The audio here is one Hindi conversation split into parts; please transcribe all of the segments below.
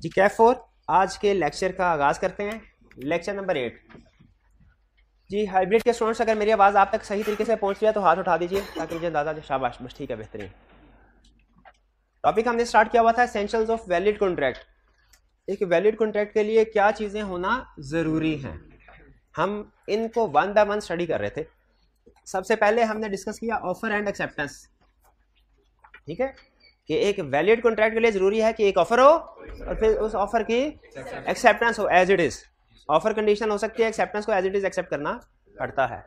जी कैफ फोर आज के लेक्चर का आगाज़ करते हैं lecture number eight G hybrid के स्टूडेंट्स अगर मेरी आवाज़ आप तक सही तरीके से पहुंच गया तो हाथ उठा दीजिए ताकि मुझे दादा शाबाश बस ठीक है बेहतरीन टॉपिक हमने स्टार्ट किया हुआ था एसेंशियल्स ऑफ वैलिड कॉन्ट्रैक्ट एक वैलिड कॉन्ट्रैक्ट के लिए क्या चीज़ें होना ज़रूरी हैं हम इनको वन बाय वन स्टडी कर रहे थे सबसे पहले हमने डिस्कस किया ऑफर एंड एक्सेप्टेंस ठीक है कि एक वैलिड कॉन्ट्रैक्ट के लिए ज़रूरी है कि एक ऑफ़र हो और फिर उस ऑफ़र की एक्सेप्टेंस हो as it is offer condition हो सकती है एक्सेप्टेंस को एज इट इज़ एक्सेप्ट करना पड़ता है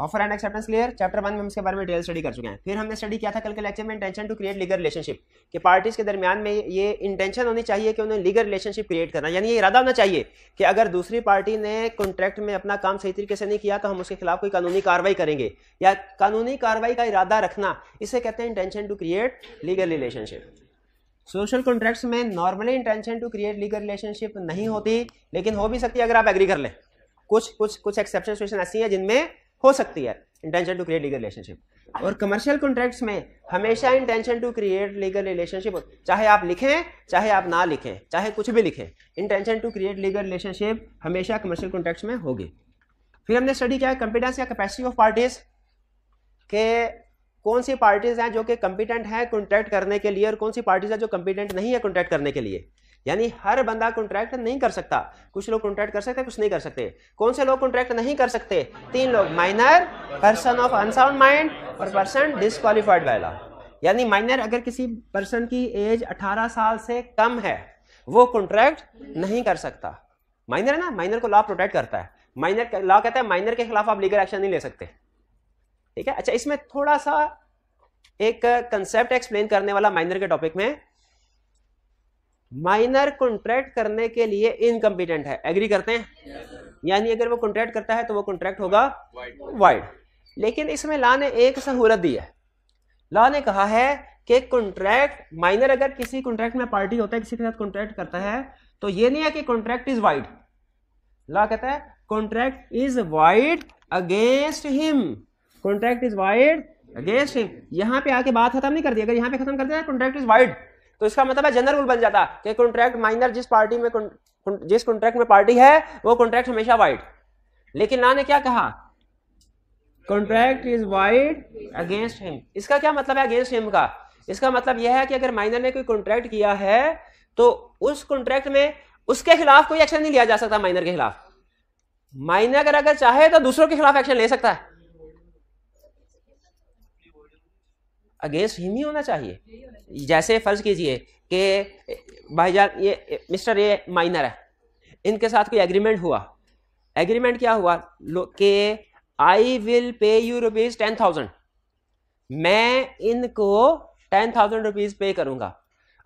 offer and acceptance clear chapter one में हम इसके बारे में डिटेल स्टडी कर चुके हैं फिर हमने स्टडी किया था कल के लेक्चर में intention to create legal relationship कि पार्टीज के दरमियान में ये इंटेंशन होनी चाहिए कि उन्हें लीगल रिलेशनशिप क्रिएट करना यानी ये इरादा होना चाहिए कि अगर दूसरी पार्टी ने कॉन्ट्रैक्ट में अपना काम सही तरीके से नहीं किया तो हम उसके खिलाफ कोई कानूनी कार्रवाई करेंगे या कानूनी कार्रवाई का इरादा रखना इसे कहते हैं intention to create legal relationship social contracts में normally intention to create legal relationship नहीं होती लेकिन हो भी सकती है अगर आप एग्री कर लें कुछ कुछ कुछ एक्सेप्शन सिचुएशन ऐसी हैं जिनमें हो सकती है intention to create legal relationship और कमर्शियल कॉन्ट्रैक्ट्स में हमेशा intention to create legal relationship चाहे आप लिखें चाहे आप ना लिखें चाहे कुछ भी लिखें intention to create legal relationship हमेशा कमर्शियल कॉन्ट्रैक्ट्स में होगी फिर हमने स्टडी किया कंपिटेंस या कैपेसिटी ऑफ पार्टीज के कौन सी पार्टीज हैं जो कि कंपिटेंट हैं कॉन्ट्रैक्ट करने के लिए और कौन सी पार्टीज हैं जो कंपिटेंट नहीं है कॉन्ट्रैक्ट करने के लिए यानी हर बंदा कॉन्ट्रैक्ट नहीं कर सकता कुछ लोग कॉन्ट्रैक्ट कर सकते कुछ नहीं कर सकते कौन से लोग कॉन्ट्रैक्ट नहीं कर सकते तीन लोग minor person of unsound mind और पर्सन डिसक्वालिफाइड वाला यानी माइनर अगर किसी पर्सन की एज 18 साल से कम है वो कॉन्ट्रैक्ट नहीं कर सकता माइनर है ना माइनर को लॉ प्रोटेक्ट करता है माइनर लॉ कहता है माइनर के खिलाफ आप लीगल एक्शन नहीं ले सकते ठीक है अच्छा इसमें थोड़ा सा एक कंसेप्ट एक्सप्लेन करने वाला माइनर के टॉपिक में माइनर कॉन्ट्रैक्ट करने के लिए इनकम्पिटेंट है एग्री करते हैं yes, यानी अगर वो कॉन्ट्रैक्ट करता है तो वो कॉन्ट्रैक्ट होगा वाइड लेकिन इसमें ला ने एक सहूलत दी है लॉ ने कहा है कि कॉन्ट्रैक्ट माइनर अगर किसी कॉन्ट्रैक्ट में पार्टी होता है किसी के साथ कॉन्ट्रैक्ट करता है तो ये नहीं है कि कॉन्ट्रैक्ट इज वाइड लॉ कहता है contract is void against him contract is void against him यहां पे आके बात खत्म नहीं कर दी अगर यहां पे खत्म कर दिया कॉन्ट्रैक्ट इज वाइड तो इसका मतलब है जनरल रूल बन जाता कि कॉन्ट्रैक्ट माइनर जिस पार्टी में जिस कॉन्ट्रैक्ट में पार्टी है वो कॉन्ट्रैक्ट हमेशा वाइड लेकिन ना ने क्या कहा contract is void against him इसका क्या मतलब है अगेंस्ट हिम का इसका मतलब यह है कि अगर माइनर ने कोई कॉन्ट्रैक्ट किया है तो उस कॉन्ट्रैक्ट में उसके खिलाफ कोई एक्शन नहीं लिया जा सकता माइनर के खिलाफ माइनर अगर अगर चाहे तो दूसरों के खिलाफ एक्शन ले सकता है अगेंस्ट हिम ही होना चाहिए जैसे फ़र्ज़ कीजिए कि भाई जान ये मिस्टर ये माइनर है इनके साथ कोई एग्रीमेंट हुआ एग्रीमेंट क्या हुआ कि I will pay you rupees ten thousand मैं इनको टेन थाउजेंड रुपीज़ पे करूँगा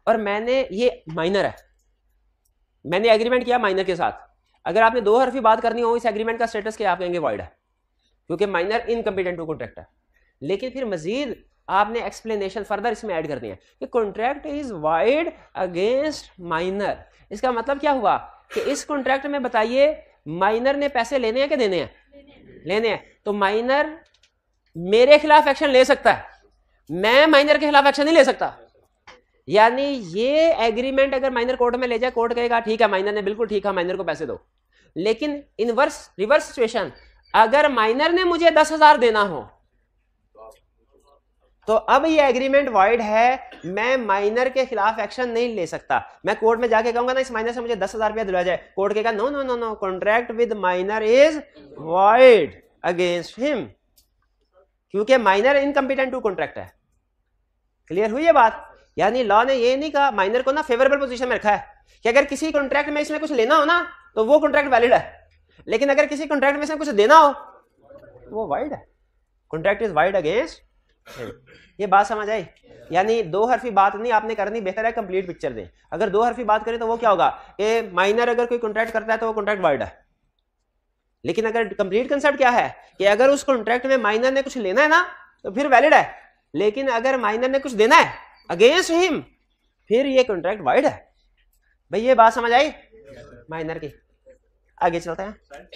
और मैंने ये माइनर है मैंने एग्रीमेंट किया माइनर के साथ अगर आपने दो हरफी बात करनी हो इस एग्रीमेंट का स्टेटस क्या आप कहेंगे वॉइड है क्योंकि माइनर इनकम्पिटेंट टू कॉन्ट्रैक्ट है लेकिन फिर मजीद आपने एक्सप्लेनेशन फर्दर इसमें ऐड कर दिया कि contract is void against minor इसका मतलब क्या हुआ कि इस कॉन्ट्रैक्ट में बताइए माइनर ने पैसे लेने हैं कि देने हैं लेने हैं तो माइनर मेरे खिलाफ एक्शन ले सकता है मैं माइनर के खिलाफ एक्शन नहीं ले सकता यानी ये एग्रीमेंट अगर माइनर कोर्ट में ले जाए कोर्ट कहेगा ठीक है माइनर ने बिल्कुल ठीक है माइनर को पैसे दो लेकिन इनवर्स रिवर्स सिचुएशन अगर माइनर ने मुझे दस हजार देना हो तो अब ये एग्रीमेंट वाइड है मैं माइनर के खिलाफ एक्शन नहीं ले सकता मैं कोर्ट में जाके कहूंगा ना इस माइनर से मुझे दस हजार रुपया दिला जाए कोर्ट के कहा no no no no contract with minor is void against him क्योंकि माइनर इनकम्पिटेंट टू कॉन्ट्रैक्ट है क्लियर हुई है बात यानी लॉ ने ये नहीं कहा माइनर को ना फेवरेबल पोजिशन में रखा है कि अगर किसी कॉन्ट्रैक्ट में इसमें कुछ लेना हो ना तो वो कॉन्ट्रैक्ट वैलिड है लेकिन अगर किसी कॉन्ट्रैक्ट में इसमें कुछ देना हो तो वो वाइड है कॉन्ट्रैक्ट इज वाइड अगेंस्ट ये बात समझ आई यानी दो हरफी बात नहीं आपने करनी बेहतर है कंप्लीट पिक्चर दें अगर दो हरफी बात करें तो वो क्या होगा ए माइनर अगर कोई कॉन्ट्रैक्ट करता है तो वो कॉन्ट्रैक्ट वर्ड है लेकिन अगर कंप्लीट कंसेप्ट क्या है कि अगर उस कॉन्ट्रैक्ट में माइनर ने कुछ लेना है ना तो फिर वैलिड है लेकिन अगर माइनर ने कुछ देना है अगेंस्ट हिम फिर ये कॉन्ट्रैक्ट वाइड है भाई ये बात समझ आई माइनर की आगे चलते हैं सर,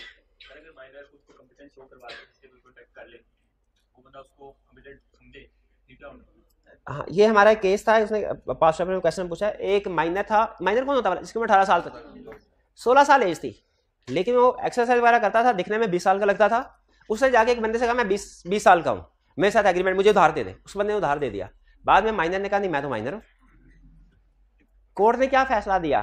हाँ ये हमारा केस था उसने पास ने क्वेश्चन पूछा एक माइनर था माइनर कौन होता है जिसकी उम्र अठारह साल तक सोलह साल एज थी लेकिन वो एक्सरसाइज वगैरह करता था दिखने में बीस साल का लगता था उससे जाके एक बंदे से कहा मैं बीस बीस साल का हूँ मेरे साथ एग्रीमेंट मुझे उधार दे दे उस बंदे ने उधार दे दिया बाद में माइनर ने कहा नहीं मैं तो माइनर हूँ कोर्ट ने क्या फैसला दिया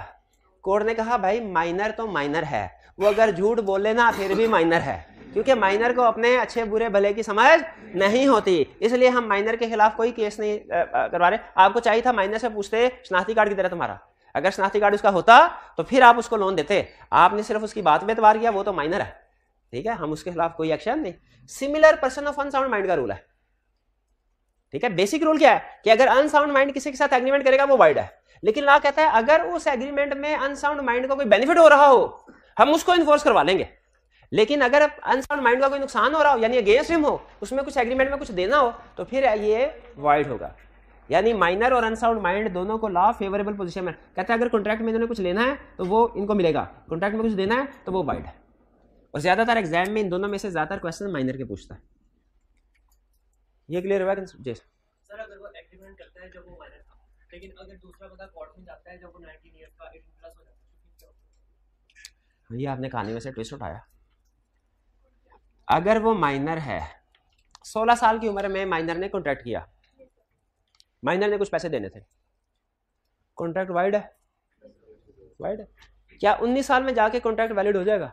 कोर्ट ने कहा भाई माइनर तो माइनर है वो अगर झूठ बोले ना फिर भी माइनर है क्योंकि माइनर को अपने अच्छे बुरे भले की समझ नहीं होती इसलिए हम माइनर के खिलाफ कोई केस नहीं करवा रहे आपको चाहिए था माइनर से पूछते स्नाती कार्ड की तरह तुम्हारा अगर स्नाती कार्ड उसका होता तो फिर आप उसको लोन देते आपने सिर्फ उसकी बात में तबार किया वो तो माइनर है ठीक है हम उसके खिलाफ कोई एक्शन नहीं similar person of unsound mind का रूल है ठीक है बेसिक रूल क्या है कि अगर अनसाउंड माइंड किसी के साथ एग्रीमेंट करेगा वो वाइड है लेकिन ला कहता है अगर उस एग्रीमेंट में अनसाउंड माइंड को कोई बेनिफिट हो रहा हो हम उसको इन्फोर्स करवा लेंगे लेकिन अगर अनसाउंड माइंड का कोई नुकसान हो रहा हो यानी अगेंस्ट हिम हो उसमें कुछ एग्रीमेंट में कुछ देना हो तो फिर ये वाइड होगा यानी माइनर और अनसाउंड माइंड दोनों को लॉ फेवरेबल पोजीशन में कहते हैं अगर कॉन्ट्रैक्ट में इन्होंने कुछ लेना है तो वो इनको मिलेगा कॉन्ट्रैक्ट में कुछ देना है तो वो वाइड है और ज़्यादातर एग्जाम में इन दोनों में से ज़्यादातर क्वेश्चन माइनर के पूछता है ये क्लियर हुआ जी सर अगर वो एग्रीमेंट करता है जब वो माइनर था लेकिन अगर दूसरा बंदा कोर्ट में जाता है जब वो 19 इयर्स का 18 प्लस हो जाता है तो हाँ, ये आपने कहानी में से ट्विस्ट उठाया अगर वो माइनर है 16 साल की उम्र में माइनर ने कॉन्ट्रैक्ट किया माइनर ने कुछ पैसे देने थे कॉन्ट्रैक्ट वाइड है वाइड है क्या 19 साल में जाके कॉन्ट्रैक्ट वैलिड हो जाएगा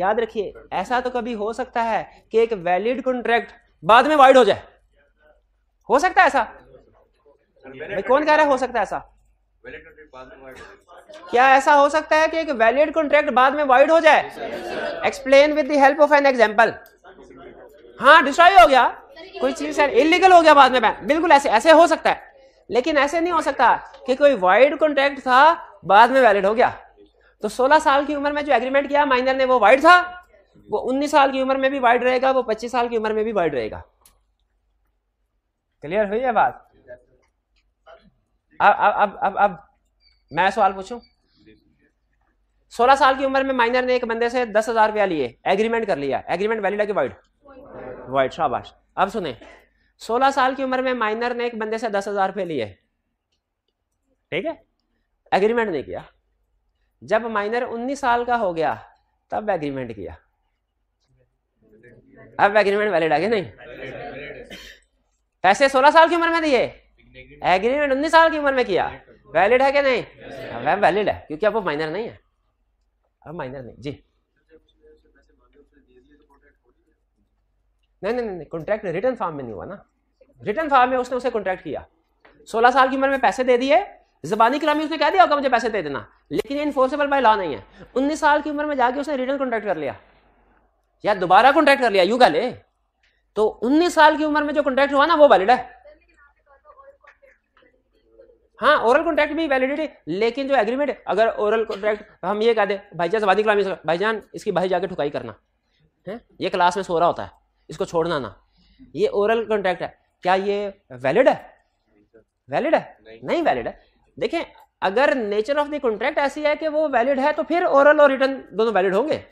याद रखिए ऐसा तो कभी हो सकता है कि एक वैलिड कॉन्ट्रैक्ट बाद में वाइड हो जाए हो सकता है ऐसा कौन कह रहा है हो सकता है ऐसा क्या ऐसा हो सकता है कि एक वैलिड कॉन्ट्रैक्ट बाद में वाइड हो जाए explain with the help of an example हाँ डिस्ट्रॉय हो गया कोई चीज इलीगल हो गया बाद में बैन बिल्कुल ऐसे ऐसे हो सकता है लेकिन ऐसे नहीं हो सकता कि कोई वाइड कॉन्ट्रैक्ट था बाद में वैलिड हो गया तो 16 साल की उम्र में जो एग्रीमेंट किया माइनर ने वो वाइड था वो 19 साल की उम्र में भी वाइड रहेगा वो 25 साल की उम्र में भी वाइड रहेगा क्लियर हुई है बात अब अब अब अब मैं सवाल पूछूं सोलह साल की उम्र में माइनर ने एक बंदे से दस हजार रुपया लिए एग्रीमेंट कर लिया एग्रीमेंट वैलिड है कि वाइड वाइड शाबाश अब सुने सोलह साल की उम्र में माइनर ने एक बंदे से दस हजार रुपये लिए ठीक है एग्रीमेंट नहीं किया जब माइनर उन्नीस साल का हो गया तब एग्रीमेंट किया अब एग्रीमेंट वैलिड आ गया नहीं पैसे सोलह साल की उम्र में दिए एग्रीमेंट उन्नीस साल की उम्र में किया वैलिड है कि नहीं मैम हाँ, वैलिड है क्योंकि अब वो माइनर नहीं है अब माइनर नहीं जी नहीं नहीं नहीं कॉन्ट्रैक्ट रिटर्न फॉर्म में नहीं हुआ ना रिटर्न फॉर्म में उसने उसे कॉन्ट्रैक्ट किया सोलह साल की उम्र में पैसे दे दिए जबानी कलामी उसने कह दिया होगा मुझे पैसे दे देना लेकिन ये इन्फोर्सेबल बाय लॉ नहीं है उन्नीस साल की उम्र में जाके उसने रिटर्न कॉन्ट्रैक्ट कर लिया या दोबारा कॉन्ट्रैक्ट कर लिया यू कह ले तो उन्नीस साल की उम्र में जो कॉन्ट्रैक्ट हुआ ना वो वैलिड है हाँ ओरल कॉन्ट्रैक्ट भी वैलिडिटी लेकिन जो एग्रीमेंट अगर ओरल कॉन्ट्रैक्ट हम ये कह भाई जान वादी कलामी भाई जान इसकी भाई जाके ठुकाई करना है ये क्लास में सो रहा होता है इसको छोड़ना ना ये ओरल कॉन्ट्रैक्ट है क्या ये वैलिड है वैलिड है नहीं वैलिड है देखें अगर नेचर ऑफ द कॉन्ट्रैक्ट ऐसी है कि वो वैलिड है तो फिर ओरल और रिटर्न दोनों वैलिड होंगे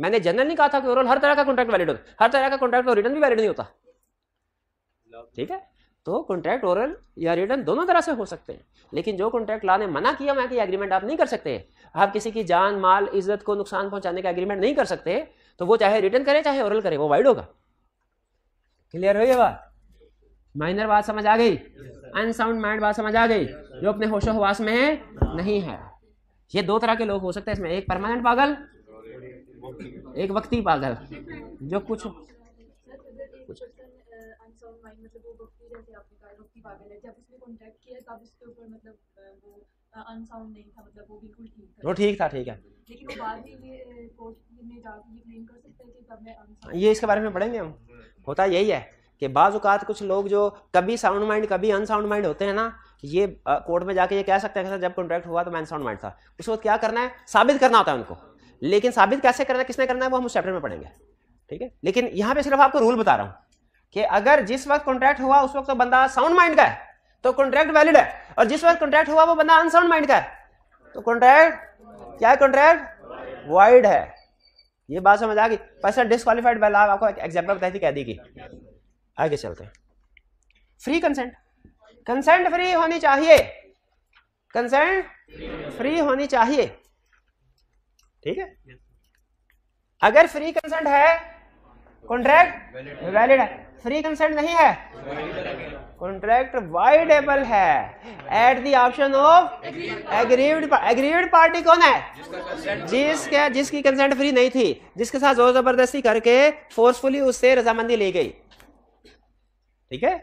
मैंने जनरल नहीं कहा था कि ओरल हर तरह का कॉन्ट्रैक्ट वैलिड होता हर तरह का कॉन्ट्रैक्ट और रिटर्न भी वैलिड नहीं होता ठीक है तो कॉन्ट्रैक्ट ओरल या रिटर्न दोनों तरह से हो सकते हैं लेकिन जो कॉन्ट्रैक्ट लाने मना किया मैं कि एग्रीमेंट आप नहीं कर सकते आप किसी की जान माल इज्जत को नुकसान पहुंचाने का एग्रीमेंट नहीं कर सकते तो वो चाहे रिटर्न करे चाहे ओरल करे वो वाइड होगा क्लियर हुई बात माइनर बात समझ आ गई अनसाउंड माइंड बात समझ आ गई जो अपने होशो हवास में है नहीं है ये दो तरह के लोग हो सकते हैं इसमें एक परमानेंट पागल एक वक्ती पागल जो कुछ कुछ जैसे आपने कहा पागल है जब उसने किया तब उसके ऊपर मतलब वो अनसाउंड नहीं था मतलब वो बिल्कुल ठीक था वो ठीक था ठीक है लेकिन वो बाद में ये कोर्ट में जाके ये क्लेम कर कि तब मैं अनसाउंड ये इसके बारे में पढ़ेंगे हम होता यही है कि बाज़ात कुछ लोग जो कभी साउंड माइंड कभी अनसाउंड माइंड होते हैं ना ये कोर्ट में जाके ये कह सकते हैं कि सर जब कॉन्ट्रैक्ट हुआ तो मैं अनसाउंड माइंड था उस वक्त क्या करना है साबित करना होता है उनको लेकिन साबित कैसे करना है किसने करना है वो हम उस चैप्टर में पढ़ेंगे ठीक है लेकिन यहाँ पे सिर्फ आपको रूल बता रहा हूँ कि अगर जिस वक्त कॉन्ट्रैक्ट हुआ उस वक्त तो बंदा साउंड माइंड का है तो कॉन्ट्रैक्ट वैलिड है और जिस वक्त कॉन्ट्रैक्ट हुआ वो बंदा अनसाउंड माइंड का है तो कॉन्ट्रैक्ट क्या है कॉन्ट्रैक्ट वाइड है ये बात समझ आ गई पर्सन डिस्कालीफाइड बाय आपको एग्जाम्पल बताई थी कह दी की आगे चलते फ्री कंसेंट कंसेंट फ्री होनी चाहिए कंसेंट फ्री होनी चाहिए ठीक है अगर फ्री कंसेंट है कॉन्ट्रैक्ट वैलिड है फ्री कंसेंट नहीं है कॉन्ट्रैक्ट वाइडेबल है at the option of aggrieved aggrieved party कौन है जिसके जिसकी कंसेंट फ्री नहीं थी जिसके साथ जोर जबरदस्ती करके फोर्सफुली उससे रजामंदी ली गई ठीक है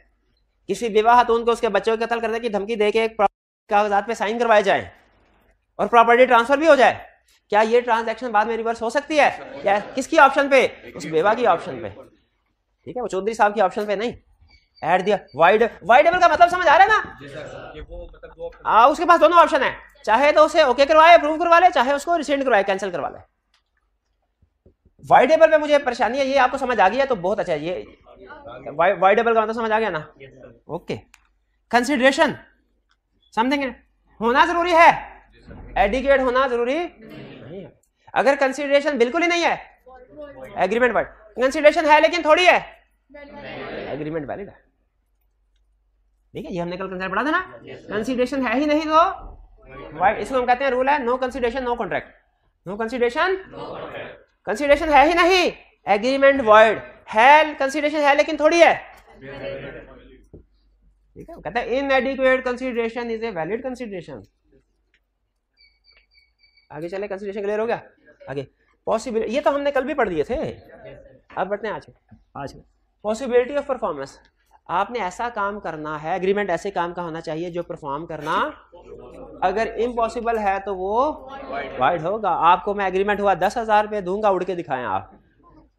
किसी विवाह तो उनको उसके बच्चों के कत्ल करने की धमकी दे के एक कागजात पे साइन करवाए जाए और प्रॉपर्टी ट्रांसफर भी हो जाए क्या ये ट्रांजैक्शन बाद में रिवर्स हो सकती है या किसकी ऑप्शन पे उस विवाह की ऑप्शन पे ठीक है वो चौधरी साहब की ऑप्शन पे नहीं ऐड दिया वाइड वाइड टेबल का मतलब समझ आ रहा है ना मतलब हाँ उसके पास दोनों ऑप्शन है चाहे तो उसे ओके करवाए अप्रूव करवा ले चाहे उसको रिसेंड करवाए कैंसिल करवा ले वाइड टेबल पे मुझे परेशानी है ये आपको समझ आ गया तो बहुत अच्छा है ये वाइड टेबल का मतलब समझ आ गया ना ओके कंसिडरेशन समथिंग होना जरूरी है एडिकेट होना जरूरी नहीं है अगर कंसिडरेशन बिल्कुल ही नहीं है एग्रीमेंट वर्ड कंसिडरेशन है लेकिन थोड़ी है एग्रीमेंट वैलिड है ठीक है ये हमने कल कंसेप्ट पढ़ा था ना कंसिडरेशन है ही नहीं तो वाइट इसको हम कहते हैं रूल है no consideration no contract no consideration consideration है ही नहीं एग्रीमेंट वर्ड है कंसिडरेशन है लेकिन थोड़ी है ठीक है कहते हैं inadequate consideration is a valid consideration आगे चले कंसिडरेशन क्लियर हो गया आगे पॉसिबिल ये तो हमने कल भी पढ़ दिए थे अब बढ़ते हैं आज आज पॉसिबिलिटी ऑफ परफॉर्मेंस आपने ऐसा काम करना है एग्रीमेंट ऐसे काम का होना चाहिए जो परफॉर्म करना अगर इम्पॉसिबल है तो वो वाइड होगा आपको मैं एग्रीमेंट हुआ दस हज़ार रुपये दूंगा उड़ के दिखाएं आप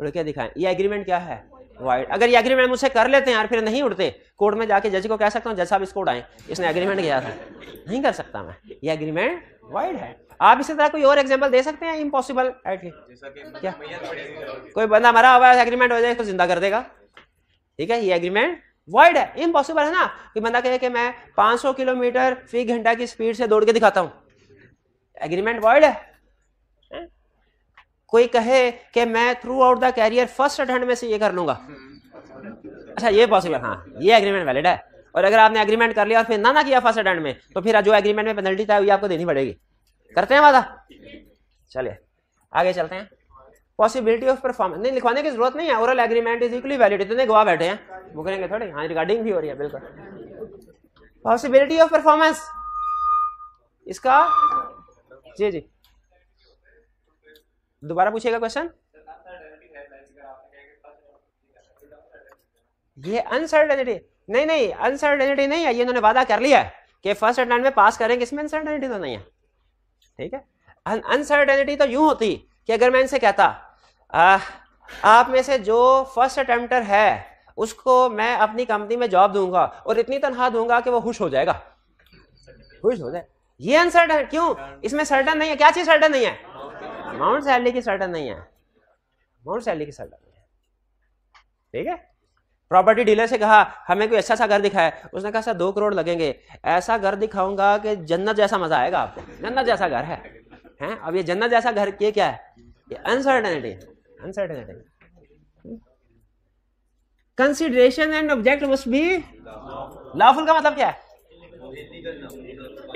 उड़ के दिखाएं ये एग्रीमेंट क्या है वाइड अगर ये एग्रीमेंट मुझसे कर लेते हैं यार फिर नहीं उड़ते कोर्ट में जाके जज को कह सकता हूँ जज साहब इसको उड़ाएं इसने एग्रीमेंट किया था नहीं कर सकता मैं ये एग्रीमेंट वाइड है आप इसी तरह कोई और एग्जाम्पल दे सकते हैं इम्पॉसिबल क्या कोई बंदा हमारा हुआ एग्रीमेंट हो जाए इसको तो जिंदा कर देगा ठीक है ये एग्रीमेंट वर्ड है इम्पॉसिबल है ना कि बंदा कहे कि मैं 500 किलोमीटर फी घंटा की स्पीड से दौड़ के दिखाता हूँ एग्रीमेंट वर्ड है हाँ? कोई कहे कि मैं throughout the career first attend में से ये कर लूंगा अच्छा ये पॉसिबल हाँ ये एग्रीमेंट वैलिड है और अगर आपने एग्रीमेंट कर लिया और फिर ना ना किया फर्स्ट अटेंड में तो फिर जो एग्रीमेंट में पेनल्टी था वो आपको देनी पड़ेगी करते हैं वादा चलिए आगे चलते हैं पॉसिबिलिटी ऑफ परफॉर्मेंस नहीं लिखवाने की जरूरत नहीं है oral agreement is equally valid इतने गवाह बैठे हैं वो करेंगे थोड़े हाँ रिकॉर्डिंग भी हो रही है बिल्कुल पॉसिबिलिटी ऑफ परफॉर्मेंस इसका जी जी दोबारा पूछेगा क्वेश्चन ये अनसर्टेनिटी नहीं नहीं अनसर्टेनिटी नहीं है ये इन्होंने वादा कर लिया है कि फर्स्ट हेडलाइन में पास करेंगे इसमें अनसर्टेनिटी तो नहीं है ठीक है अनसर्टेनिटी तो यूं होती कि अगर मैं इनसे कहता आ, आप में से जो फर्स्ट अटेम्प्टर है उसको मैं अपनी कंपनी में जॉब दूंगा और इतनी तनखा दूंगा कि वो खुश हो जाएगा खुश हो जाए ये अनसर्टन क्यों इसमें सर्टन नहीं है क्या चीज सर्टन नहीं है माउंट सैलरी की सर्टन नहीं है माउंट सैलरी की सर्टन नहीं है ठीक है प्रॉपर्टी डीलर से कहा हमें कोई अच्छा सा घर दिखाए उसने कहा सर दो करोड़ लगेंगे ऐसा घर दिखाऊंगा कि जन्नत जैसा मजा आएगा आपको जन्नत जैसा घर है हैं अब ये जन्नत जैसा घर ये क्या है ये uncertainty uncertainty consideration and object must be lawful का मतलब क्या है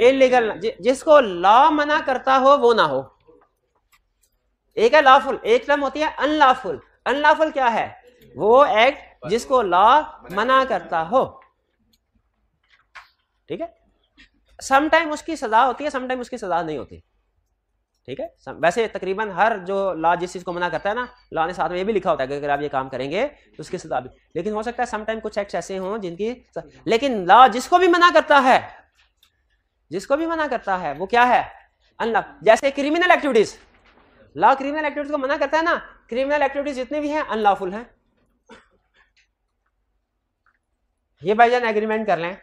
इलीगल जिसको लॉ मना करता हो वो ना हो एक है लॉफुल एक टर्म होती है अनलॉफुल अनलॉफुल क्या है वो एक्ट जिसको लॉ मना करता हो ठीक है समटाइम उसकी सजा होती है समटाइम उसकी सजा नहीं होती ठीक है वैसे तकरीबन हर जो लॉ जिस चीज़ को मना करता है ना लॉ ने साथ में ये भी लिखा होता है कि अगर आप ये काम करेंगे तो उसकी सजा भी लेकिन हो सकता है समटाइम कुछ एक्ट ऐसे हों जिनकी लेकिन लॉ जिसको भी मना करता है जिसको भी मना करता है वो क्या है अनलॉ जैसे criminal activities law criminal activities को मना करता है ना क्रिमिनल एक्टिविटीज जितने भी हैं अनलॉफुल हैं ये जान एग्रीमेंट कर लें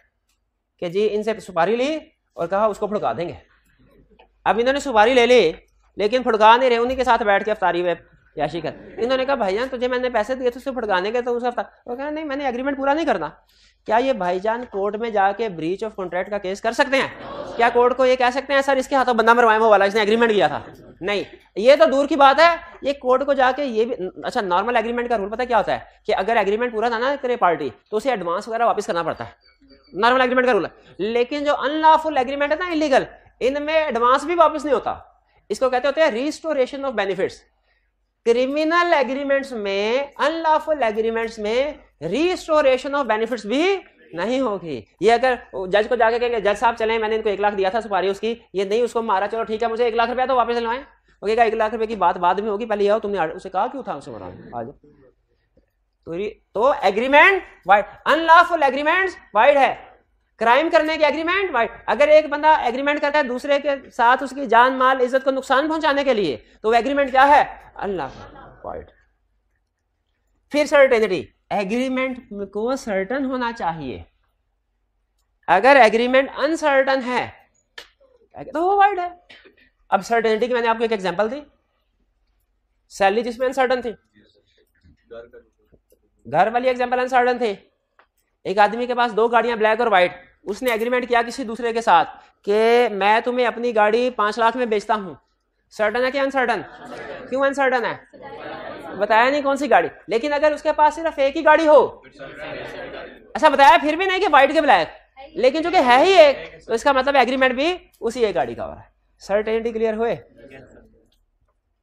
कि जी इनसे सुपारी ली और कहा उसको फुड़का देंगे अब इन्होंने सुपारी ले ली लेकिन फुड़का नहीं रहे उन्हीं के साथ बैठ के अफतारी में याशी कर इन्होंने कहा भाईजान तुझे मैंने पैसे दिए थे उसे फटकाने के तो हफ्ता वो कह नहीं मैंने एग्रीमेंट पूरा नहीं करना क्या ये भाईजान कोर्ट में जाके ब्रीच ऑफ कॉन्ट्रैक्ट का केस कर सकते हैं क्या कोर्ट को ये कह सकते हैं सर इसके हाथों बंदा मरवाए वो वाला इसने एग्रीमेंट किया था नहीं ये तो दूर की बात है ये कोर्ट को जाके ये भी अच्छा नॉर्मल एग्रीमेंट का रूल पता क्या होता है कि अगर एग्रीमेंट पूरा था ना करे पार्टी तो उसे एडवांस वगैरह वापस करना पड़ता है नॉर्मल एग्रीमेंट का रूल है लेकिन जो अनलॉफुल एग्रीमेंट है ना इलीगल इनमें एडवांस भी वापस नहीं होता इसको कहते होते हैं restoration of benefits criminal agreements में अनलॉफुल एग्रीमेंट्स में रिस्टोरेशन ऑफ बेनिफिट्स भी नहीं होगी ये अगर जज को जाके कहेंगे जज साहब चले मैंने इनको एक लाख दिया था सुपारी उसकी ये नहीं उसको मारा चलो ठीक है मुझे एक लाख रुपया तो वापस लाएं ओके एक लाख रुपए की बात बाद में होगी पहले आओ तुमने उसे कहा क्यों था उसे मारा आज तो तो agreement void unlawful agreement void है क्राइम करने के एग्रीमेंट वाइड अगर एक बंदा एग्रीमेंट करता है दूसरे के साथ उसकी जान माल इज्जत को नुकसान पहुंचाने के लिए तो एग्रीमेंट क्या है अल्लाह पॉइंट फिर सर्टेनिटी एग्रीमेंट को सर्टन होना चाहिए अगर एग्रीमेंट अनसर्टन है तो वो वर्ड है अब सर्टेनिटी की मैंने आपको एक एग्जांपल दी सैलरी जिसमें अनसर्टन थी घर वाली एग्जांपल अनसर्टन थी एक आदमी के पास दो गाड़ियां ब्लैक और वाइट उसने एग्रीमेंट किया किसी दूसरे के साथ कि मैं तुम्हें अपनी गाड़ी पांच लाख में बेचता हूं सर्टन है कि अनसर्टन क्यों अनसर्टन है बताया नहीं कौन सी गाड़ी लेकिन अगर उसके पास सिर्फ एक ही गाड़ी हो अच्छा बताया फिर भी नहीं कि व्हाइट के ब्लैक लेकिन चूंकि है ही एक तो इसका मतलब एग्रीमेंट भी उसी एक गाड़ी का हो रहा है सर्टेनिटी क्लियर हुए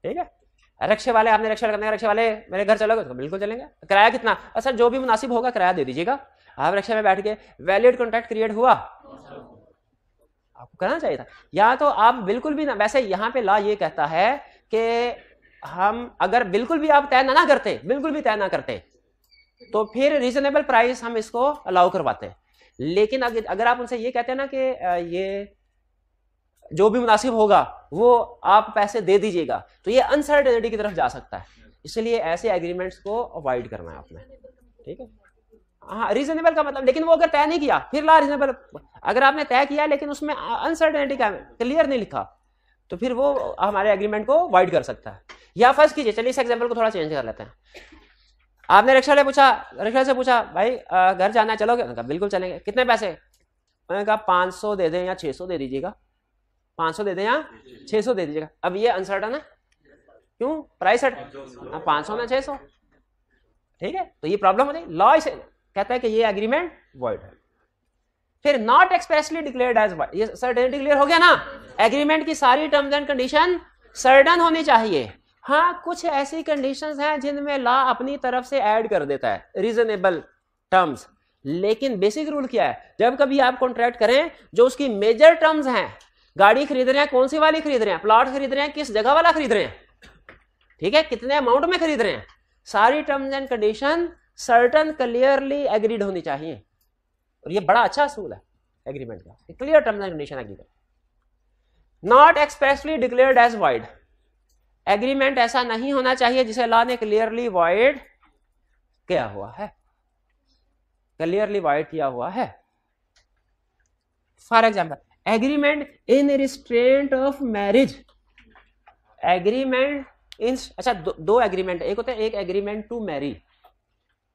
ठीक है रक्षे वाले आपने रक्षा करने का वाले मेरे घर चलोगे तो बिल्कुल चलेंगे किराया कितना सर जो भी मुनासिब होगा किराया दे दीजिएगा आप रक्षा में बैठ के वैलिड कॉन्ट्रैक्ट क्रिएट हुआ करना चाहिए था या तो आप बिल्कुल भी ना वैसे यहाँ पे ला ये कहता है कि हम अगर बिल्कुल भी आप तय ना करते बिल्कुल भी तय ना करते तो फिर रीजनेबल प्राइस हम इसको अलाउ करवाते हैं लेकिन अगर अगर आप उनसे ये कहते हैं ना कि ये जो भी मुनासिब होगा वो आप पैसे दे दीजिएगा तो ये अनसर्टेनिटी की तरफ जा सकता है इसलिए ऐसे एग्रीमेंट्स को अवॉइड करना है आपने ठीक है हाँ रीजनेबल का मतलब लेकिन वो अगर तय नहीं किया फिर ला रीजनेबल अगर आपने तय किया लेकिन उसमें अनसर्टेनिटी का क्लियर नहीं लिखा तो फिर वो हमारे एग्रीमेंट को वाइड कर सकता है या फर्स्ट कीजिए चलिए इस एग्जाम्पल को थोड़ा चेंज कर लेते हैं आपने रिक्शा ने पूछा रिक्शा से पूछा भाई घर जाना है चलोगे उनका बिल्कुल चलेंगे कितने पैसे उन्होंने कहा पाँच सौ दे दें या छः सौ दे दीजिएगा पाँच सौ दे दें या छः सौ दे दीजिएगा अब ये अनसर्टन है क्यों प्राइस हाँ, पाँच सौ ना छः सौ ठीक है तो ये प्रॉब्लम हो जाएगी लॉ इसे कहता है कि ये एग्रीमेंट वॉइड है फिर नॉट एक्सप्रेसली डिक्लेयर एज ये सर्टेनिटी डिक्लेयर हो गया ना एग्रीमेंट की सारी टर्म्स एंड कंडीशन सर्टन होनी चाहिए हाँ कुछ ऐसी कंडीशंस हैं जिनमें लॉ अपनी तरफ से ऐड कर देता है रीजनेबल टर्म्स लेकिन बेसिक रूल क्या है जब कभी आप कॉन्ट्रैक्ट करें जो उसकी मेजर टर्म्स हैं गाड़ी खरीद रहे हैं कौन सी वाली खरीद रहे हैं प्लॉट खरीद रहे हैं किस जगह वाला खरीद रहे हैं ठीक है कितने अमाउंट में खरीद रहे हैं सारी terms and condition certain clearly agreed होनी चाहिए और ये बड़ा अच्छा असूल है एग्रीमेंट का clear terms and condition agreement not expressly declared as void agreement ऐसा नहीं होना चाहिए जिसे लॉ ने क्लियरली वाइड किया हुआ है क्लियरली वाइड किया हुआ है for example agreement in restraint of marriage agreement in अच्छा दो, दो एग्रीमेंट एक होता है एक एग्रीमेंट टू मैरी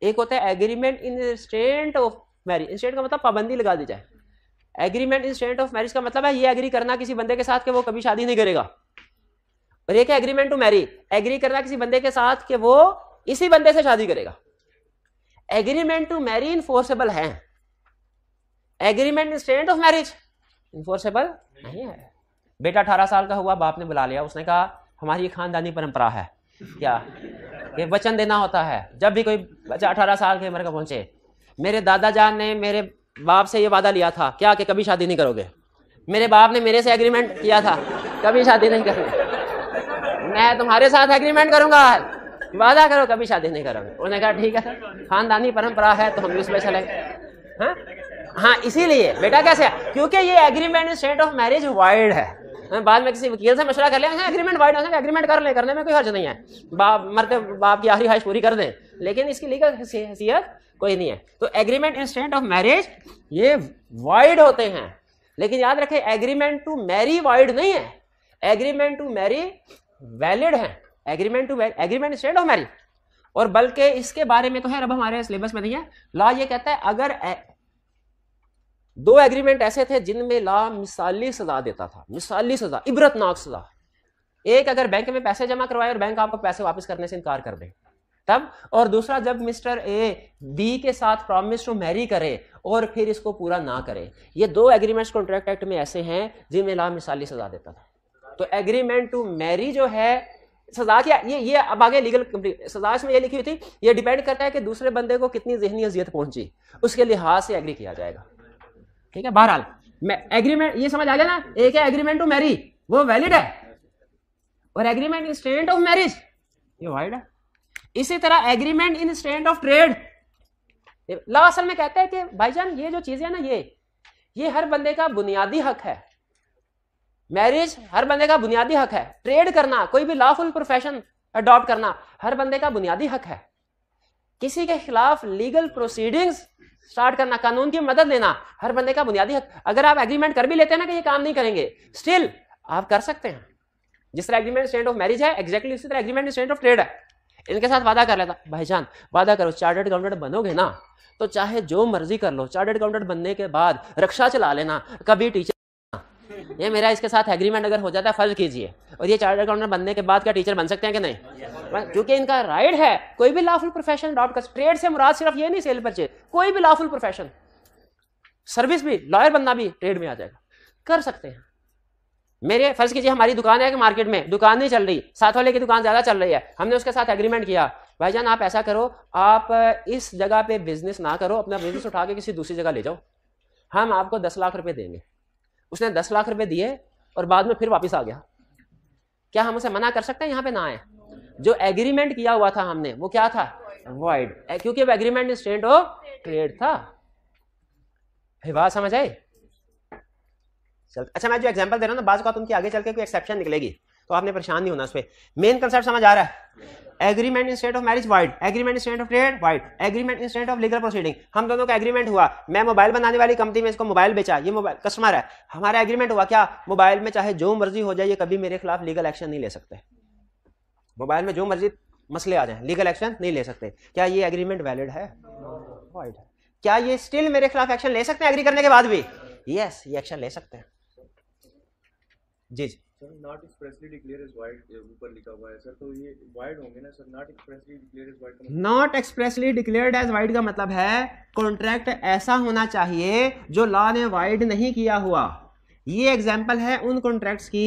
एक होता है agreement in state of marriage state का मतलब पाबंदी लगा दी जाए agreement in state of marriage का मतलब है ये एग्री करना किसी बंदे के साथ कि वो कभी शादी नहीं करेगा और एक एग्रीमेंट टू मैरी एग्री करना किसी बंदे के साथ कि वो इसी बंदे से शादी करेगा एग्रीमेंट टू मैरी इनफोर्सेबल है agreement in state of marriage enforceable नहीं है बेटा अठारह साल का हुआ बाप ने बुला लिया उसने कहा हमारी खानदानी परंपरा है क्या ये वचन देना होता है जब भी कोई बच्चा अठारह साल की उम्र का पहुंचे मेरे दादाजान ने मेरे बाप से ये वादा लिया था क्या कि कभी शादी नहीं करोगे मेरे बाप ने मेरे से एग्रीमेंट किया था कभी शादी नहीं करोगे मैं तुम्हारे साथ एग्रीमेंट करूंगा वादा करो कभी शादी नहीं करोगे उन्होंने कहा ठीक है खानदानी परंपरा है तो हम उसमें चले हाँ हाँ इसीलिए बेटा कैसे क्योंकि ये agreement state of marriage void है बाद में किसी वकील से मशवरा कर लें एग्रीमेंट वाइड हो एग्रीमेंट कर लें करने में कोई हर्ज नहीं है बाप मरते बाप की आखिरी ख्वाहिश पूरी कर दें लेकिन इसकी लीगल हैसियत कोई नहीं है तो एग्रीमेंट इंस्टेंट ऑफ मैरिज ये वाइड होते हैं लेकिन याद रखें एग्रीमेंट टू मैरी वाइड नहीं है एग्रीमेंट टू मैरी वैलिड है agreement to agreement instant of marriage और बल्कि इसके बारे में तो है रब हमारे सिलेबस में नहीं है लॉ ये कहता है अगर दो एग्रीमेंट ऐसे थे जिनमें ला मिसाली सजा देता था मिसाली सजा इबरतनाक सजा एक अगर बैंक में पैसे जमा करवाए और बैंक आपको पैसे वापस करने से इनकार कर दे तब और दूसरा जब मिस्टर ए बी के साथ प्रॉमिस टू मैरी करे और फिर इसको पूरा ना करे ये दो एग्रीमेंट्स कॉन्ट्रैक्ट एक्ट में ऐसे हैं जिनमें ला मिसाली सजा देता था तो एग्रीमेंट टू मैरी जो है सजा क्या ये ये अब आगे लीगल सजा इसमें ये लिखी हुई थी ये डिपेंड करता है कि दूसरे बंदे को कितनी जहनी अजियत पहुंची उसके लिहाज से एग्री किया जाएगा ठीक है बहरहाल एग्रीमेंट ये समझ आ गया ना एक है एग्रीमेंट टू मैरी वो वैलिड है और agreement in state of marriage ये वाइड है इसी तरह agreement in state of trade लव असल में कहता है कि भाईजान ये जो चीज है ना ये ये हर बंदे का बुनियादी हक है मैरिज हर बंदे का बुनियादी हक है ट्रेड करना कोई भी लॉफुल प्रोफेशन अडॉप्ट करना हर बंदे का बुनियादी हक है किसी के खिलाफ लीगल प्रोसीडिंग्स स्टार्ट करना कानून की मदद लेना हर बंदे का बुनियादी हक अगर आप एग्रीमेंट कर भी लेते हैं ना कि ये काम नहीं करेंगे स्टिल आप कर सकते हैं जिस तरह एग्रीमेंट स्टेट ऑफ मैरिज है एग्जैक्टली उसी तरह एग्रीमेंट स्टैंड ऑफ ट्रेड है इनके साथ वादा कर लेता भाईजान वादा करो चार्टर्ड अकाउंटेंट बनोगे ना तो चाहे जो मर्जी कर लो चार्टर्ड अकाउंटेंट बनने के बाद रक्षा चला लेना कभी टीचर ये मेरा इसके साथ एग्रीमेंट अगर हो जाता है फर्ज कीजिए और ये चार्टर्ड अकाउंटेंट बनने के बाद क्या टीचर बन सकते हैं कि नहीं क्योंकि इनका राइट है कोई भी लाफुल प्रोफेशन अडॉप्ट कर ट्रेड से मुराद सिर्फ ये नहीं सेल परचेज कोई भी लाफुल प्रोफेशन सर्विस भी लॉयर बनना भी ट्रेड में आ जाएगा कर सकते हैं मेरे फर्ज कीजिए हमारी दुकान है कि मार्केट में दुकान नहीं चल रही साथ वाले की दुकान ज़्यादा चल रही है हमने उसके साथ एग्रीमेंट किया भाईजान आप ऐसा करो आप इस जगह पे बिजनेस ना करो अपना बिजनेस उठा के किसी दूसरी जगह ले जाओ हम आपको दस लाख रुपए देंगे उसने दस लाख रुपए दिए और बाद में फिर वापस आ गया क्या हम उसे मना कर सकते हैं यहाँ पे ना आए जो एग्रीमेंट किया हुआ था हमने वो क्या था वाइड क्योंकि वो एग्रीमेंट स्टेंट ऑफ ट्रेड था बात समझ आई चल अच्छा मैं जो एग्जाम्पल दे रहा हूँ ना का तुम कि आगे चल के कोई एक्सेप्शन निकलेगी तो आपने परेशान नहीं होना उस पर मेन कंसेप्ट समझ आ रहा है agreement in state of marriage void agreement in state of trade void agreement in state of legal proceeding हम दोनों का एग्रीमेंट हुआ मैं मोबाइल बनाने वाली कंपनी में इसको मोबाइल बेचा ये मोबाइल कस्टमर है हमारा एग्रीमेंट हुआ क्या मोबाइल में चाहे जो मर्जी हो जाए ये कभी मेरे खिलाफ लीगल एक्शन नहीं ले सकते मोबाइल में जो मर्जी मसले आ जाए लीगल एक्शन नहीं ले सकते क्या ये एग्रीमेंट वैलिड है वाइड क्या ये स्टिल मेरे खिलाफ एक्शन ले सकते हैं एग्री करने के बाद भी यस ये एक्शन ले सकते हैं जी जी sir not expressly declare is void ऊपर लिखा हुआ है सर तो ये वाइड होंगे ना sir not expressly declare is void not expressly declared as void का मतलब है कॉन्ट्रैक्ट ऐसा होना चाहिए जो लॉ ने वाइड नहीं किया हुआ ये एग्जाम्पल है उन कॉन्ट्रैक्ट्स की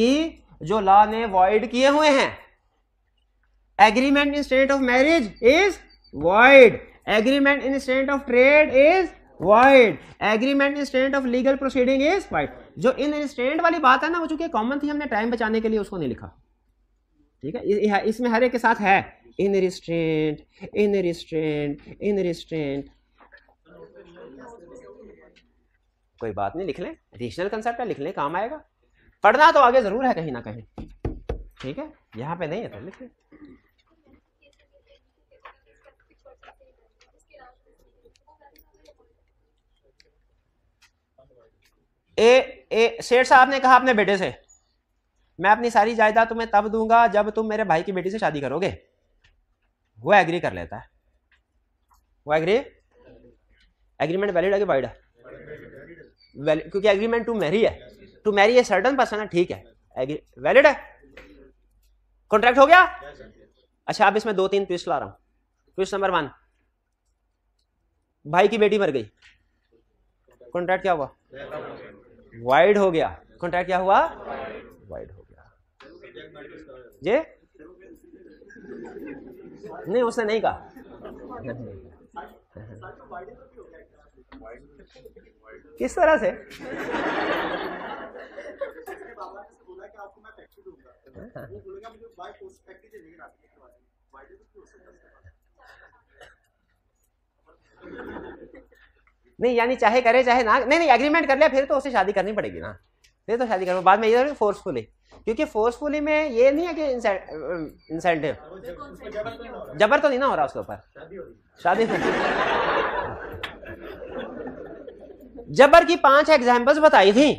जो लॉ ने वाइड किए हुए हैं agreement in state of marriage is void agreement in state of trade is void agreement in state of legal proceeding is void जो इन इंस्टेंट वाली बात है ना वो चूंकि कॉमन थी हमने टाइम बचाने के लिए उसको नहीं लिखा ठीक है इसमें हर एक के साथ है in restraint in restraint in restraint कोई बात नहीं लिख लें रीजनल कंसेप्ट है लिख लें काम आएगा पढ़ना तो आगे ज़रूर है कहीं ना कहीं ठीक है यहाँ पे नहीं है तो लिख लें ए ए शेठ साहब ने कहा अपने बेटे से मैं अपनी सारी जायदाद तुम्हें तब दूंगा जब तुम मेरे भाई की बेटी से शादी करोगे वो एग्री कर लेता है वो एग्री एग्रीमेंट वैलिड है कि वाइड है क्योंकि एग्रीमेंट टू मैरी है to marry a certain person है ठीक है वैलिड है कॉन्ट्रैक्ट हो गया अच्छा अब इसमें दो तीन ट्विस्ट ला रहा हूँ ट्विस्ट नंबर वन भाई की बेटी मर गई कॉन्ट्रैक्ट क्या हुआ वाइड हो गया कॉन्ट्रैक्ट क्या हुआ वाइड हो गया जे नहीं उसने नहीं कहा किस तरह से नहीं यानी चाहे करे चाहे ना नहीं नहीं एग्रीमेंट कर लिया फिर तो उसे शादी करनी पड़ेगी ना फिर तो शादी करना बाद में ये फोर्सफुली क्योंकि फोर्सफुली में ये नहीं है कि इंसेंटिव जबर तो नहीं ना हो रहा उसके ऊपर शादी जबर की पांच एग्जाम्पल्स बताई थी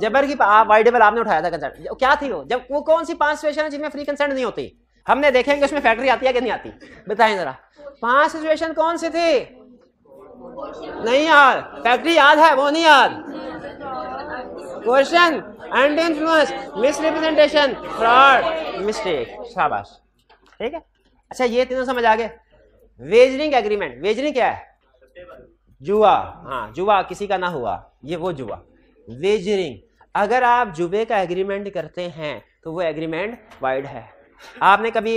जबर की वाइडेबल आपने उठाया था कंसर्ट क्या थी वो जब वो कौन सी पांच सिचुएशन है जिनमें फ्री कंसर्ट नहीं होती हमने देखेंगे उसमें फैक्ट्री आती है कि नहीं आती बताएं जरा पांच सिचुएशन कौन सी थी नहीं यार फैक्ट्री याद है वो नहीं याद question and influence misrepresentation fraud mistake शाबाश ठीक है अच्छा ये तीनों समझ आ गए वेजरिंग एग्रीमेंट वेजरिंग क्या है जुआ हाँ जुआ किसी का ना हुआ ये वो जुआ वेजरिंग अगर आप जुबे का एग्रीमेंट करते हैं तो वो एग्रीमेंट वाइड है आपने कभी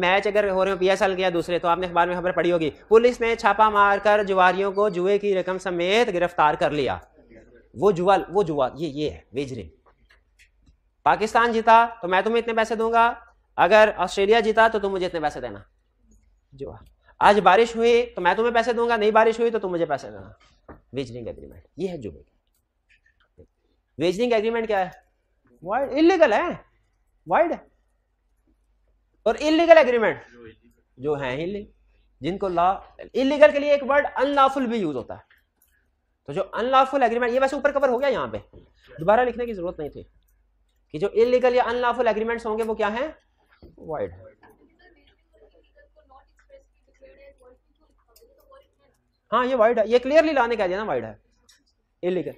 मैच अगर हो रहे हो पीएसएल के या दूसरे तो आपने अखबार में खबर पड़ी होगी पुलिस ने छापा मारकर जुआरियों को जुए की रकम समेत गिरफ्तार कर लिया वो जुआ वो जुआ ये ये है वेजरिंग पाकिस्तान जीता तो मैं तुम्हें इतने पैसे दूंगा अगर ऑस्ट्रेलिया जीता तो तुम मुझे इतने पैसे देना जुआ आज बारिश हुई तो मैं तुम्हें पैसे दूंगा नहीं बारिश हुई तो तुम मुझे पैसे देना वेजरिंग एग्रीमेंट ये है जुए वेजरिंग एग्रीमेंट क्या है वाइड इलीगल है वाइड और इलीगल एग्रीमेंट जो है इलीगल जिनको लॉ इलीगल के लिए एक वर्ड अनलॉफुल भी यूज होता है तो जो अनलॉफुल एग्रीमेंट ये वैसे ऊपर कवर हो गया यहाँ पे दोबारा लिखने की जरूरत नहीं थी कि जो इलीगल या अनलॉफुल एग्रीमेंट्स होंगे वो क्या है वाइड हाँ ये वाइड है ये क्लियरली लाने का ना वाइड है इलीगल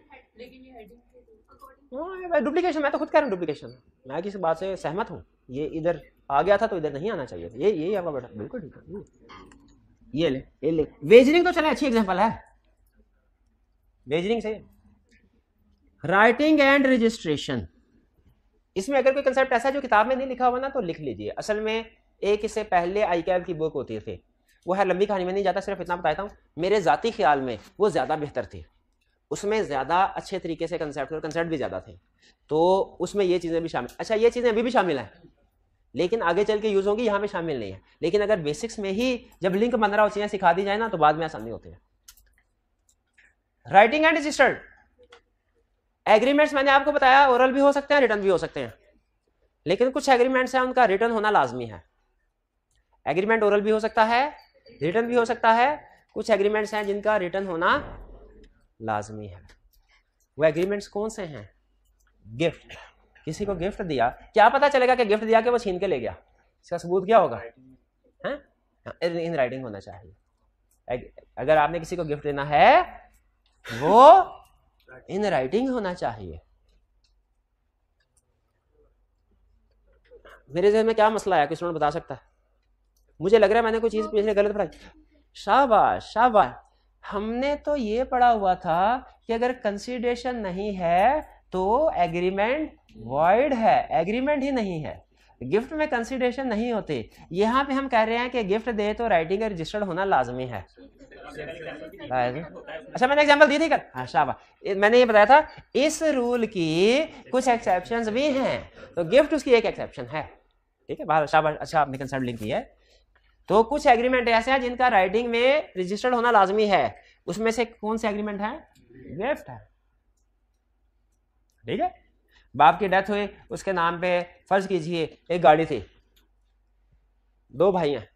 डुप्लीकेशन हाँ, मैं तो खुद कह रहा हूँ डुप्लीकेशन मैं किसी बात से सहमत हूँ ये इधर आ गया था तो इधर नहीं आना चाहिए ये ये आपका बेटा बिल्कुल ठीक है ये ले ये ले वेजनिंग तो चले अच्छी एग्जांपल है वेजनिंग सही राइटिंग एंड रजिस्ट्रेशन इसमें अगर कोई कंसेप्ट ऐसा जो किताब में नहीं लिखा हुआ ना तो लिख लीजिए असल में एक इससे पहले आई कैब की बुक होती थी वो है लंबी कहानी में नहीं जाता सिर्फ इतना बताता हूँ मेरे ज़ाती ख्याल में वो ज़्यादा बेहतर थी उसमें ज़्यादा अच्छे तरीके से कंसेप्ट और कंसेप्ट भी ज़्यादा थे तो उसमें ये चीज़ें भी शामिल अच्छा ये चीज़ें अभी भी शामिल हैं लेकिन आगे चल के यूज़ होंगी यहाँ में शामिल नहीं है लेकिन अगर बेसिक्स में ही जब लिंक रहा हो चीज़ें सिखा दी जाए ना तो बाद में आसानी होती है राइटिंग एंड रजिस्टर्ड एग्रीमेंट्स मैंने आपको बताया ओरल भी हो सकते हैं रिटर्न भी हो सकते हैं लेकिन कुछ एग्रीमेंट्स हैं उनका रिटर्न होना लाजमी है एग्रीमेंट ओरल भी हो सकता है रिटर्न भी हो सकता है कुछ एग्रीमेंट्स हैं जिनका रिटर्न होना लाजमी है वो एग्रीमेंट्स कौन से हैं गिफ्ट किसी को गिफ्ट दिया क्या पता चलेगा कि गिफ्ट दिया कि वो छीन के ले गया इसका सबूत क्या होगा हैं हाँ, इन राइटिंग होना चाहिए अगर आपने किसी को गिफ्ट देना है वो इन राइटिंग होना चाहिए मेरे जहन में क्या मसला आया किसी स्टूडेंट बता सकता है मुझे लग रहा है मैंने कोई चीज़ पिछले गलत पढ़ाई शाबाश शाबाश हमने तो ये पढ़ा हुआ था कि अगर कंसीडरेशन नहीं है तो एग्रीमेंट वॉइड है एग्रीमेंट ही नहीं है गिफ्ट में कंसिडरेशन नहीं होती यहाँ पे हम कह रहे हैं कि गिफ्ट दे तो राइटिंग रजिस्टर्ड होना लाजमी है अच्छा मैंने एग्जाम्पल दी थी कल अच्छा मैंने ये बताया था इस रूल की कुछ एक्सेप्शन भी हैं तो गिफ्ट उसकी एक एक्सेप्शन है ठीक है बाहर शाबाश अच्छा आपने कंसर्ट लिख दिया है तो कुछ एग्रीमेंट ऐसे हैं जिनका राइटिंग में रजिस्टर्ड होना लाजमी है उसमें से कौन से एग्रीमेंट है गिफ्ट है ठीक है बाप की डेथ हुई उसके नाम पे फर्ज कीजिए एक गाड़ी थी दो भाई हैं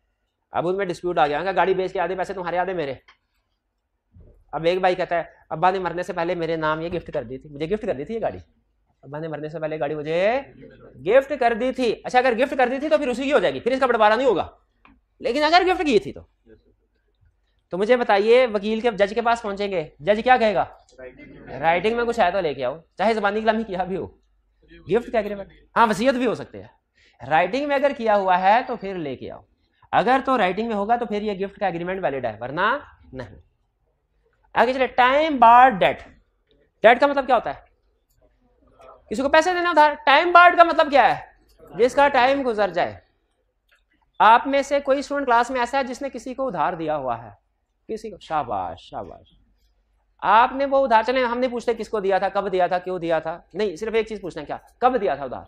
अब उनमें डिस्प्यूट आ गया गाड़ी बेच के आधे पैसे तुम्हारे आधे मेरे अब एक भाई कहता है अब्बा ने मरने से पहले मेरे नाम ये गिफ्ट कर दी थी मुझे गिफ्ट कर दी थी ये गाड़ी अब्बा ने मरने से पहले गाड़ी मुझे गिफ्ट कर दी थी अच्छा अगर गिफ्ट कर दी थी तो फिर उसी की हो जाएगी फिर इसका बंटवारा नहीं होगा लेकिन अगर गिफ्ट की थी तो तो मुझे बताइए वकील के जज के पास पहुंचेंगे जज क्या कहेगा राइटिंग में कुछ आया तो लेके आओ चाहे जबानी कलामी किया भी हो गिफ्ट का एग्रीमेंट हाँ वसीयत भी हो सकती है राइटिंग में अगर किया हुआ है तो फिर लेके आओ अगर तो राइटिंग में होगा तो फिर ये गिफ्ट का एग्रीमेंट वैलिड है वरना नहीं आगे चले टाइम बार डेट डेट का मतलब क्या होता है किसी को पैसे देना उधार टाइम बार्ड का मतलब क्या है जिसका टाइम गुजर जाए आप में से कोई स्टूडेंट क्लास में ऐसा है जिसने किसी को उधार दिया हुआ है किसी को शाबाश शाबाश आपने वो उधार चले हमने पूछते किसको दिया था कब दिया था क्यों दिया था नहीं सिर्फ एक चीज पूछना क्या कब दिया था उधार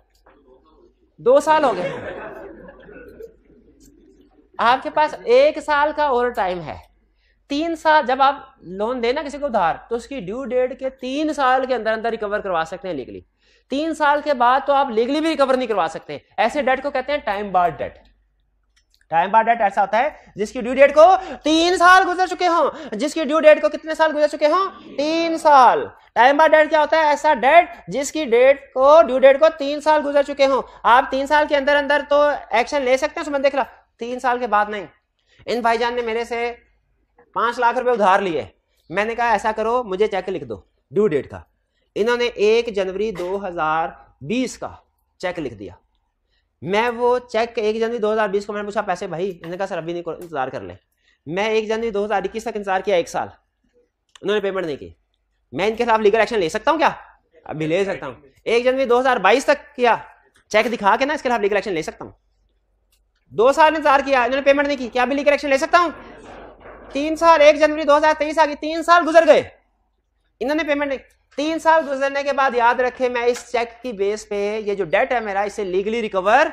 दो साल हो गए आपके पास एक साल का और टाइम है तीन साल जब आप लोन देना किसी को उधार तो उसकी ड्यू डेट के तीन साल के अंदर अंदर रिकवर करवा सकते हैं लीगली तीन साल के बाद तो आप लीगली भी रिकवर नहीं करवा सकते ऐसे डेट को कहते हैं time bar debt time bar debt ऐसा होता है जिसकी ड्यू डेट को तीन साल गुजर चुके हों जिसकी ड्यू डेट को कितने साल गुजर चुके हों तीन साल टाइम बार डेट क्या होता है ऐसा डेट जिसकी डेट को ड्यू डेट को तीन साल गुजर चुके हों आप तीन साल के अंदर अंदर तो एक्शन ले सकते हैं उसमें देख लो तीन साल के बाद नहीं इन भाईजान ने मेरे से पांच लाख रुपए उधार लिए मैंने कहा ऐसा करो मुझे चेक लिख दो ड्यू डेट का इन्होंने एक जनवरी 2020 का चेक लिख दिया मैं वो चेक एक जनवरी 2020 को मैंने पूछा पैसे भाई इन्होंने कहा सर अभी नहीं इंतजार कर ले मैं एक जनवरी 2021 तक इंतजार किया एक साल उन्होंने पेमेंट नहीं की मैं इनके खिलाफ लीगल एक्शन ले सकता हूँ क्या अभी ले सकता हूँ एक जनवरी 2022 तक किया चेक दिखा के ना इसके खिलाफ लीगल एक्शन ले सकता हूँ दो साल इंतजार किया इन्होंने पेमेंट नहीं की क्या अभी लीगल एक्शन ले सकता हूँ तीन साल एक जनवरी दो हजार तेईस आ गई तीन साल गुजर गए इन्होंने पेमेंट नहीं तीन साल गुजरने के बाद याद रखें मैं इस चेक की बेस पे ये जो डेट है मेरा इसे लीगली रिकवर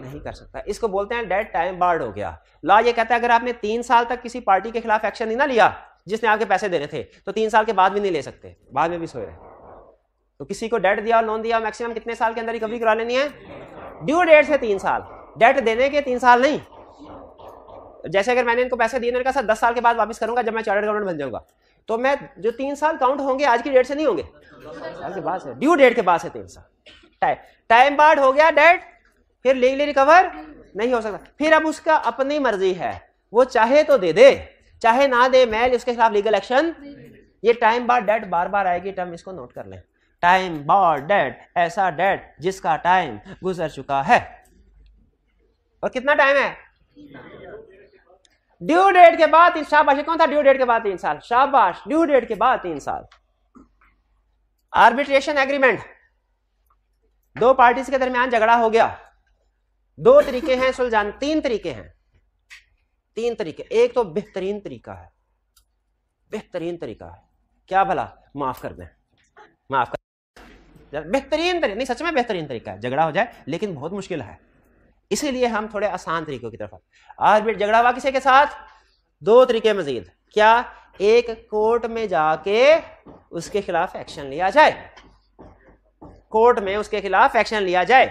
नहीं कर सकता इसको बोलते हैं डेट टाइम बार्ड हो गया लॉ ये कहता है अगर आपने तीन साल तक किसी पार्टी के खिलाफ एक्शन नहीं ना लिया जिसने आपके पैसे देने थे तो तीन साल के बाद भी नहीं ले सकते बाद में भी सोए रहे तो किसी को डेट दिया और लोन दिया मैक्सिमम कितने साल के अंदर रिकवरी करा लेनी है ड्यू डेट से तीन साल डेट देने के तीन साल नहीं जैसे अगर मैंने इनको पैसे दिए कहा सर दस साल के बाद वापस करूंगा जब मैं चार्टर्ड अकाउंटेंट बन जाऊंगा तो मैं जो तीन साल काउंट होंगे आज की डेट से नहीं होंगे ड्यू डेट के बाद से तीन साल टाइम टाइम पार्ट हो गया डेट फिर लीगली रिकवर नहीं हो सकता फिर अब उसका अपनी मर्जी है वो चाहे तो दे दे चाहे ना दे मैल उसके खिलाफ लीगल एक्शन ये टाइम बार डेट बार बार आएगी टर्म तो इसको नोट कर लें टाइम बार डेट ऐसा डेट जिसका टाइम गुजर चुका है और कितना टाइम है ड्यू डेट के बाद तीन शाबाश कौन था ड्यू डेट के बाद तीन साल शाबाश ड्यू डेट के बाद तीन साल आर्बिट्रेशन एग्रीमेंट दो पार्टीज के दरमियान झगड़ा हो गया दो तरीके हैं सुलझान तीन तरीके हैं तीन तरीके एक तो बेहतरीन तरीका है बेहतरीन तरीका है क्या भला माफ कर दें माफ कर बेहतरीन तरीका नहीं सच में बेहतरीन तरीका है झगड़ा हो जाए लेकिन बहुत मुश्किल है इसीलिए हम थोड़े आसान तरीकों की तरफ आर्बिट झगड़ा हुआ किसी के साथ दो तरीके मजीद क्या एक कोर्ट में जाके उसके खिलाफ एक्शन लिया जाए कोर्ट में उसके खिलाफ एक्शन लिया जाए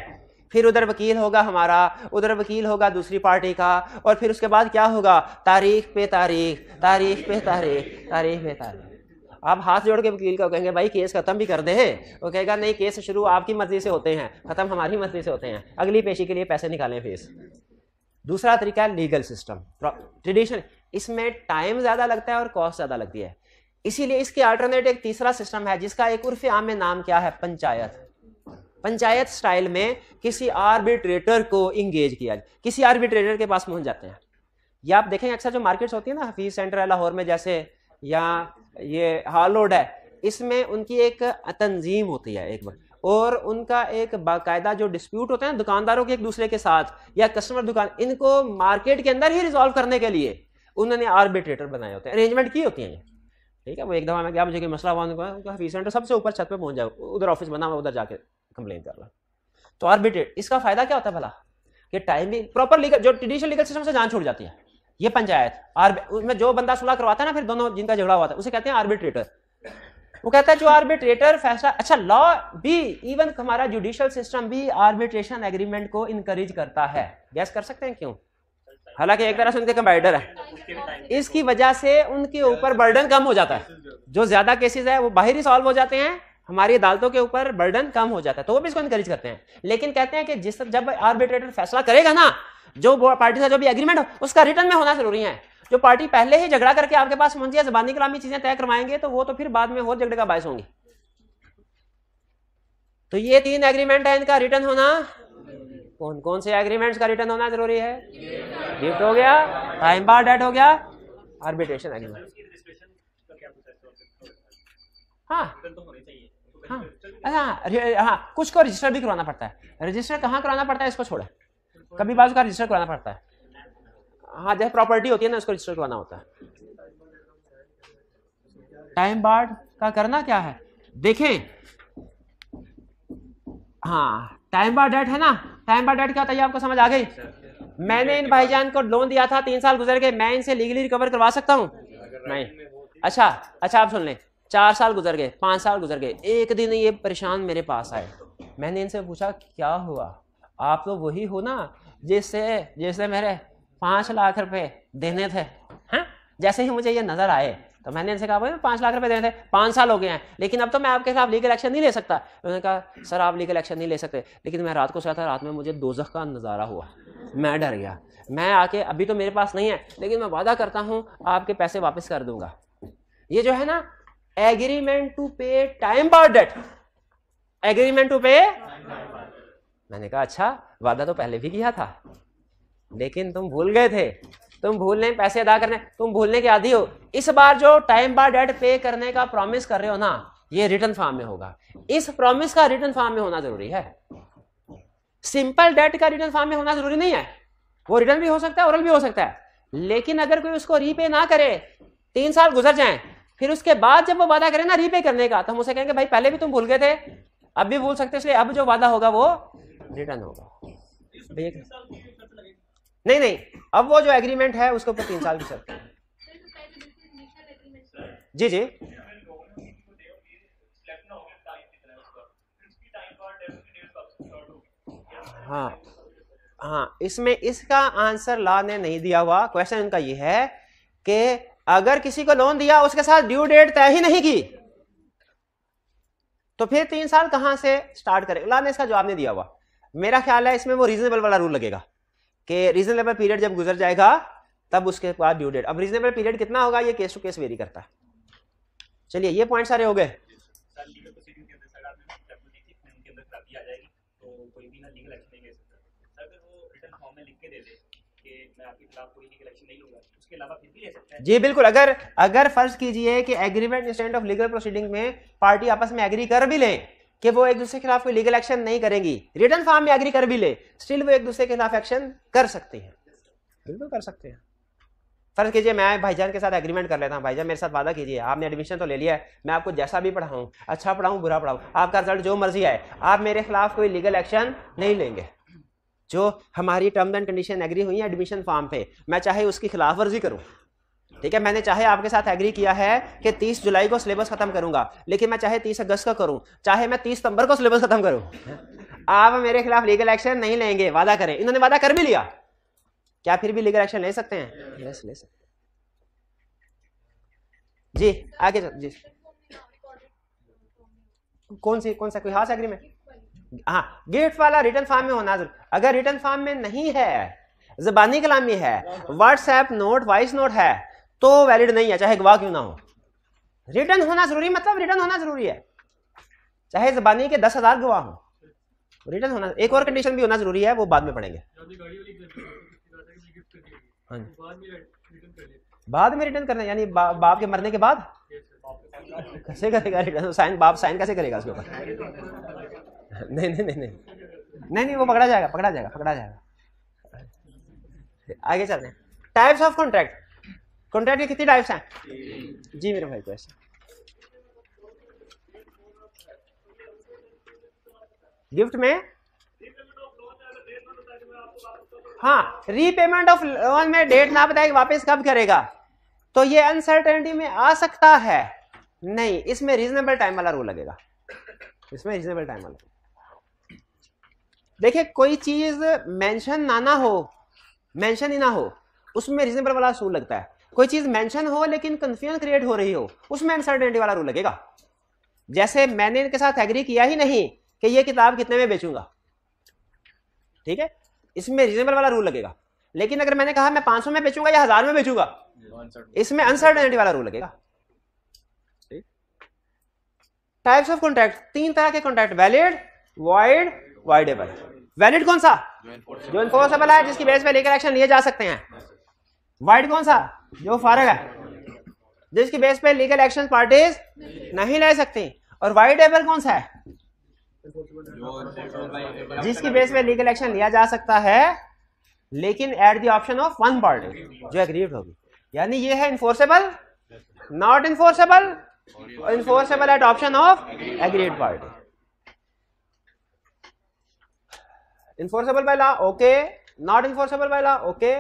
फिर उधर वकील होगा हमारा उधर वकील होगा दूसरी पार्टी का और फिर उसके बाद क्या होगा तारीख पे तारीख तारीख पे तारीख तारीख पे तारीख आप हाथ जोड़ के वकील को कहेंगे भाई केस खत्म भी कर दे वो कहेगा नहीं केस शुरू आपकी मर्जी से होते हैं खत्म हमारी मर्जी से होते हैं अगली पेशी के लिए पैसे निकालें फीस दूसरा तरीका है लीगल सिस्टम ट्रेडिशन इसमें टाइम ज़्यादा लगता है और कॉस्ट ज़्यादा लगती है इसीलिए इसके अल्टरनेट एक तीसरा सिस्टम है जिसका एक उर्फ आम में नाम क्या है पंचायत पंचायत स्टाइल में किसी आर्बिट्रेटर को इंगेज किया किसी आर्बिट्रेटर के पास पहुंच जाते हैं या आप देखेंगे अक्सर जो मार्केट्स होती है ना हफीज सेंटर लाहौर में जैसे या ये हालोड है इसमें उनकी एक तंजीम होती है एक बार और उनका एक बाकायदा जो डिस्प्यूट होता है दुकानदारों के एक दूसरे के साथ या कस्टमर दुकान इनको मार्केट के अंदर ही रिजॉल्व करने के लिए उन्होंने आर्बिट्रेटर बनाए होते हैं अरेंजमेंट की होती है ठीक है वो एक दफ़ा मैं क्या मुझे मसला हुआ उनका हफीज सेंटर सबसे ऊपर छत पर पहुंच जाओ उधर ऑफिस बना हुआ उधर जाके कंप्लेन कर रहा तो आर्बिट्रेट इसका फ़ायदा क्या होता है भला कि टाइम भी प्रॉपर लीगल जो ट्रेडिशनल लीगल सिस्टम से जान छोड़ जाती है ये पंचायत उसमें जो बंदा सुलह करवाता है ना फिर दोनों जिनका झगड़ा हुआ था उसे कहते हैं आर्बिट्रेटर वो कहता है जो आर्बिट्रेटर फैसला अच्छा लॉ भी इवन हमारा जुडिशियल सिस्टम भी आर्बिट्रेशन एग्रीमेंट को इनकरेज करता है गैस कर सकते हैं क्यों हालांकि एक तरह से उनके कंपाइडर है इसकी वजह से उनके ऊपर बर्डन कम हो जाता है जो ज्यादा केसेस है वो बाहर ही सॉल्व हो जाते हैं हमारी अदालतों के ऊपर बर्डन कम हो जाता है तो वो भी इसको इनकरेज करते हैं लेकिन कहते हैं कि जिस जब आर्बिट्रेटर फैसला करेगा ना जो पार्टी का जो भी एग्रीमेंट हो उसका रिटर्न में होना जरूरी है जो पार्टी पहले ही झगड़ा करके आपके पास पहुंची है जबानी कलामी चीजें तय करवाएंगे तो वो तो फिर बाद में और झगड़े का बायस होंगी तो ये तीन एग्रीमेंट है इनका रिटर्न होना कौन कौन से एग्रीमेंट्स का रिटर्न होना जरूरी है गिफ्ट हो गया टाइम बार डेट हो गया आर्बिट्रेशन एग्रीमेंट हाँ हाँ।, अच्छा, हाँ हाँ कुछ को रजिस्टर भी करवाना पड़ता है रजिस्टर कहाँ करवाना पड़ता है इसको छोड़ा कभी बाजू का रजिस्टर कराना पड़ता है हाँ जैसे प्रॉपर्टी होती है ना उसको रजिस्टर कराना होता है टाइम बार्ड का करना क्या है देखें हाँ टाइम बार डेट है ना टाइम बार डेट क्या होता है आपको समझ आ गई मैंने इन भाईजान को लोन दिया था तीन साल गुजर गए मैं इनसे लीगली रिकवर करवा सकता हूँ नहीं अच्छा अच्छा आप सुन लें चार साल गुजर गए पाँच साल गुजर गए एक दिन ये परेशान मेरे पास आए मैंने इनसे पूछा क्या हुआ आप तो वही हो ना जिससे जिससे मेरे पाँच लाख रुपए देने थे हैं हाँ? जैसे ही मुझे ये नजर आए तो मैंने इनसे कहा भाई पाँच लाख रुपए देने थे पाँच साल हो गए हैं लेकिन अब तो मैं आपके खिलाफ लीगल एक्शन नहीं ले सकता उन्होंने कहा सर आप लीगल एक्शन नहीं ले सकते लेकिन मैं रात को सोया था रात में मुझे दोजख का नज़ारा हुआ मैं डर गया मैं आके अभी तो मेरे पास नहीं है लेकिन मैं वादा करता हूँ आपके पैसे वापस कर दूंगा ये जो है ना agreement to pay time bar debt agreement to pay मैंने कहा अच्छा वादा तो पहले भी किया था लेकिन तुम भूल गए थे तुम भूलने पैसे अदा करने तुम भूलने के आदि हो इस बार जो टाइम बार डेट पे करने का प्रॉमिस कर रहे हो ना ये रिटर्न फॉर्म में होगा इस प्रॉमिस का रिटर्न फॉर्म में होना जरूरी है सिंपल डेट का रिटर्न फॉर्म में होना जरूरी नहीं है वो रिटर्न भी हो सकता है ओरल भी हो सकता है लेकिन अगर कोई उसको रीपे ना करे तीन साल गुजर जाए फिर उसके बाद जब वो वादा करे ना रीपे करने का तो हम उसे कहेंगे भाई पहले भी तुम भूल गए थे अब भी भूल सकते इसलिए अब जो वादा होगा वो रिटर्न होगा भैया नहीं नहीं अब वो जो एग्रीमेंट है उसके ऊपर तीन साल की शर्त है जी जी हाँ हाँ इसमें इसका आंसर ला ने नहीं दिया हुआ क्वेश्चन उनका ये है कि अगर किसी को लोन दिया उसके साथ ड्यू डेट तय ही नहीं की तो फिर तीन साल कहां से स्टार्ट करेगा ला ने इसका जवाब नहीं दिया हुआ मेरा ख्याल है इसमें वो रीजनेबल वाला रूल लगेगा कि रीजनेबल पीरियड जब गुजर जाएगा तब उसके बाद ड्यू डेट अब रीजनेबल पीरियड कितना होगा ये केस टू केस वेरी करता है चलिए ये पॉइंट सारे हो गए जी बिल्कुल अगर अगर फर्ज कीजिए कि agreement stand of legal proceeding में पार्टी आपस में एग्री कर भी लें कि वो एक दूसरे के खिलाफ कोई लीगल एक्शन नहीं करेंगी रिटर्न फॉर्म में एग्री कर भी ले स्टिल वो एक दूसरे के खिलाफ एक्शन कर सकती हैं बिल्कुल कर सकते हैं फर्ज कीजिए मैं भाईजान के साथ एग्रीमेंट कर लेता हूँ भाईजान मेरे साथ वादा कीजिए आपने एडमिशन तो ले लिया है मैं आपको जैसा भी पढ़ाऊँ अच्छा पढ़ाऊँ बुरा पढ़ाऊँ आपका रिजल्ट जो मर्जी आए आप मेरे खिलाफ कोई लीगल एक्शन नहीं लेंगे जो हमारी टर्म्स एंड कंडीशन एग्री हुई है एडमिशन फॉर्म पे मैं चाहे उसकी खिलाफ वर्जी करूँ ठीक है मैंने चाहे आपके साथ एग्री किया है कि 30 जुलाई को सिलेबस खत्म करूंगा लेकिन मैं चाहे 30 अगस्त का करूं चाहे मैं 30 सितंबर को सिलेबस खत्म करूं आप मेरे खिलाफ लीगल एक्शन नहीं लेंगे वादा करें इन्होंने वादा कर भी लिया क्या फिर भी लीगल एक्शन ले सकते हैं yes, ले सकते जी आगे जी कौन सी कौन सा कोई हाउस एग्रीमेंट हाँ गिफ्ट वाला रिटर्न फार्म में होना जरूर अगर रिटर्न फार्म में नहीं है जबानी कलामी है व्हाट्सएप नोट वॉइस नोट है तो वैलिड नहीं है चाहे गवाह क्यों ना हो रिटर्न होना जरूरी मतलब रिटर्न होना जरूरी है चाहे जबानी के दस हजार गवाह हो रिटर्न होना एक और कंडीशन भी होना जरूरी है वो बाद में पढ़ेंगे हाँ बाद में रिटर्न करना यानी बा, बाप के मरने के बाद कैसे करेगा रिटर्न तो साइन बाप साइन कैसे करेगा उसके ऊपर नहीं नहीं नहीं नहीं नहीं नहीं वो पकड़ा जाएगा पकड़ा जाएगा पकड़ा जाएगा आगे चल रहे टाइप्स ऑफ कॉन्ट्रैक्ट कॉन्ट्रैक्ट कितनी टाइप्स हैं जी मेरे भाई को ऐसा गिफ्ट में हाँ रीपेमेंट ऑफ लोन में डेट ना बताएगी वापस कब करेगा तो ये अनसर्टेनिटी में आ सकता है नहीं इसमें रीजनेबल टाइम वाला रूल लगेगा इसमें रीजनेबल टाइम वाला देखिए कोई चीज मेंशन ना ना हो मेंशन ही ना हो उसमें रीजनेबल वाला रूल लगता है कोई चीज मेंशन हो लेकिन कंफ्यूजन क्रिएट हो रही हो उसमें अनसर्टेनिटी वाला रूल लगेगा जैसे मैंने इनके साथ एग्री किया ही नहीं कि ये किताब कितने में बेचूंगा ठीक है इसमें रीजनेबल वाला रूल लगेगा लेकिन अगर मैंने कहा मैं पांच में बेचूंगा या हजार में बेचूंगा इसमें अनसर्टेनिटी वाला रूल लगेगा टाइप्स ऑफ कॉन्ट्रैक्ट तीन तरह के contract valid void voidable valid कौन सा जो इन्फोर्सेबल है जिसकी बेस पे लेकर एक्शन लिए जा सकते हैं वाइट कौन सा जो फारग है जिसकी बेस पे लीगल एक्शन पार्टीज नहीं ले सकती और वाइट एपर कौन सा है जिसकी बेस पे लीगल एक्शन लिया जा सकता है लेकिन at the option of one party जो एग्रीड होगी यानी ये है enforceable not enforceable enforceable at option of agreed party enforceable by law okay not enforceable by law okay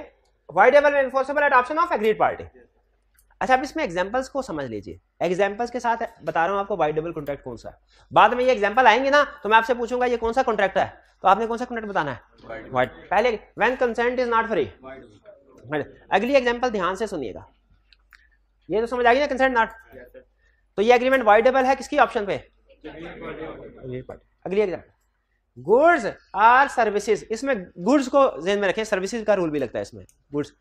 void and enforceable at option of agreed party अच्छा आप इसमें एग्जाम्पल्स को समझ लीजिए एग्जाम्पल्स के साथ बता रहा हूँ आपको वाइडेबल कॉन्ट्रैक्ट कौन सा बाद में ये एग्जाम्पल आएंगे ना तो मैं आपसे पूछूंगा ये कौन सा कॉन्ट्रैक्ट है तो आपने कौन सा कॉन्ट्रैक्ट बताना है वाइट पहले when consent is not free अगली एग्जाम्पल ध्यान से सुनिएगा ये तो समझ आ गई ना कंसेंट नॉट तो ये एग्रीमेंट वाइडेबल है किसकी ऑप्शन पे अगली एग्जाम्पल गुड्स आर सर्विसेज इसमें गुड्स को जेन में रखें सर्विसेज का रूल भी लगता है इसमें goods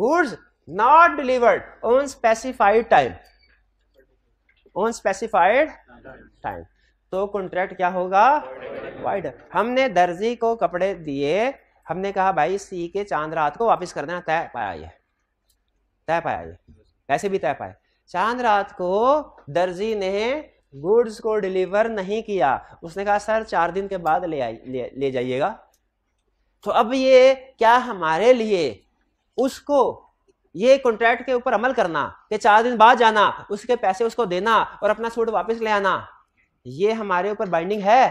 goods not delivered on specified time on specified time तो कॉन्ट्रैक्ट क्या होगा वाइड हमने दर्जी को कपड़े दिए हमने कहा भाई सी के चांद रात को वापस कर देना तय पाया ये तय पाया ये कैसे भी तय पाए चांद रात को दर्जी ने गुड्स को डिलीवर नहीं किया उसने कहा सर चार दिन के बाद ले आई ले, ले जाइएगा तो अब ये क्या हमारे लिए उसको ये कॉन्ट्रैक्ट के ऊपर अमल करना कि चार दिन बाद जाना उसके पैसे उसको देना और अपना सूट वापस ले आना ये हमारे ऊपर बाइंडिंग है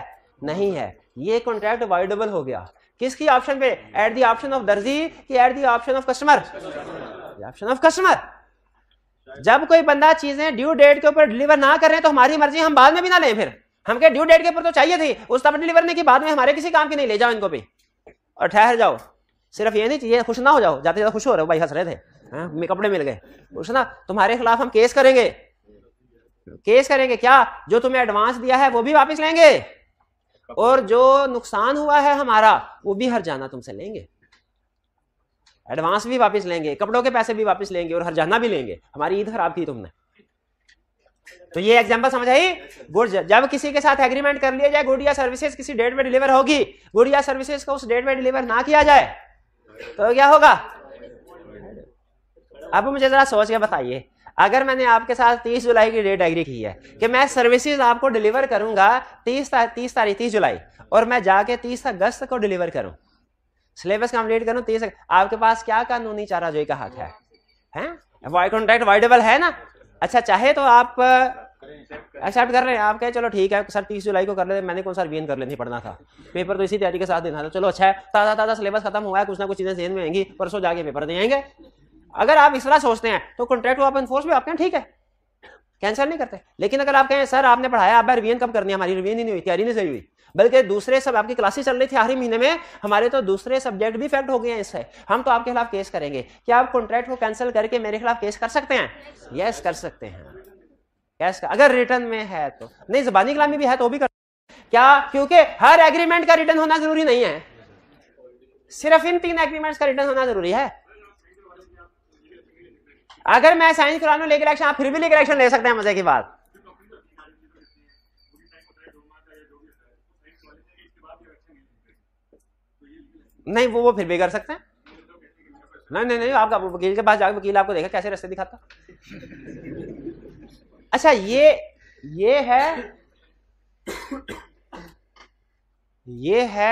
नहीं है ये कॉन्ट्रैक्ट वाइडेबल हो गया किसकी ऑप्शन पे एट दी ऑप्शन ऑफ दर्जी कि at the option of customer option of customer जब कोई बंदा चीजें ड्यू डेट के ऊपर डिलीवर ना करें तो हमारी मर्जी हम बाद में भी ना लें फिर हम क्या ड्यू डेट के ऊपर तो चाहिए थी उस तब डिलीवर नहीं की बाद में हमारे किसी काम की नहीं ले जाओ इनको भी और ठहर जाओ सिर्फ ये नहीं चाहिए खुश ना हो जाओ जाते जाते खुश हो रहे हो भाई हंस रहे थे हाँ कपड़े मिल गए खुश ना तुम्हारे खिलाफ हम केस करेंगे केस करेंगे क्या जो तुम्हें एडवांस दिया है वो भी वापस लेंगे और जो नुकसान हुआ है हमारा वो भी हर जाना तुमसे लेंगे एडवांस भी वापस लेंगे कपड़ों के पैसे भी वापस लेंगे और हरजाना भी लेंगे हमारी ईद खराब की तुमने तो ये एग्जांपल समझ आई गुड जब किसी के साथ एग्रीमेंट कर लिया जाए गुड या सर्विसेज किसी डेट में डिलीवर होगी गुड या सर्विसेज को उस डेट में डिलीवर ना किया जाए तो क्या होगा अब मुझे जरा सोच के बताइए अगर मैंने आपके साथ 30 जुलाई की डेट एग्री की है कि मैं सर्विसेज आपको डिलीवर करूंगा 30 तीस तारीख 30 जुलाई और मैं जाके 30 अगस्त को डिलीवर करूं सिलेबस कंप्लीट करो तीस आपके पास क्या कानूनी चारा जो का हक है हाँ, कॉन्ट्रैक्ट वाइडेबल है ना अच्छा चाहे तो आप एक्सेप्ट कर रहे हैं आप कहें चलो ठीक है सर तीस जुलाई को कर लेते मैंने कौन सा वीएन कर लेनी पढ़ना था पेपर तो इसी तैयारी के साथ देना था चलो अच्छा है ताज़ा ताज़ा सिलेबस खत्म हुआ है कुछ ना कुछ चीज़ें जहन में आएंगी परसों जाके पेपर दे आएंगे अगर आप इस तरह सोचते हैं तो कॉन्ट्रैक्ट को आप इन्फोर्स भी आपके ठीक है कैंसिल नहीं करते लेकिन अगर आप कहें सर आपने पढ़ाया आप रिवीजन कब करनी है हमारी रिवीजन ही नहीं हुई तैयारी नहीं सही हुई बल्कि दूसरे सब आपकी क्लासेस चल रही थी आखिरी महीने में हमारे तो दूसरे सब्जेक्ट भी फैक्ट हो गए हैं इससे हम तो आपके खिलाफ केस करेंगे क्या आप कॉन्ट्रैक्ट को कैंसिल करके मेरे खिलाफ केस कर सकते हैं यस yes, कर सकते हैं yes, कर, अगर रिटर्न में है तो नहीं जबानी कलामी भी है तो भी कर क्या क्योंकि हर एग्रीमेंट का रिटर्न होना जरूरी नहीं है सिर्फ इन तीन एग्रीमेंट का रिटर्न होना जरूरी है अगर मैं साइंस कराने लेकर आप फिर भी लेकर एक्शन ले सकते हैं मजे की बात नहीं वो वो फिर भी कर सकते हैं नहीं नहीं नहीं आप वकील के पास जाकर वकील आपको देखा कैसे रास्ते दिखाता अच्छा ये ये है ये है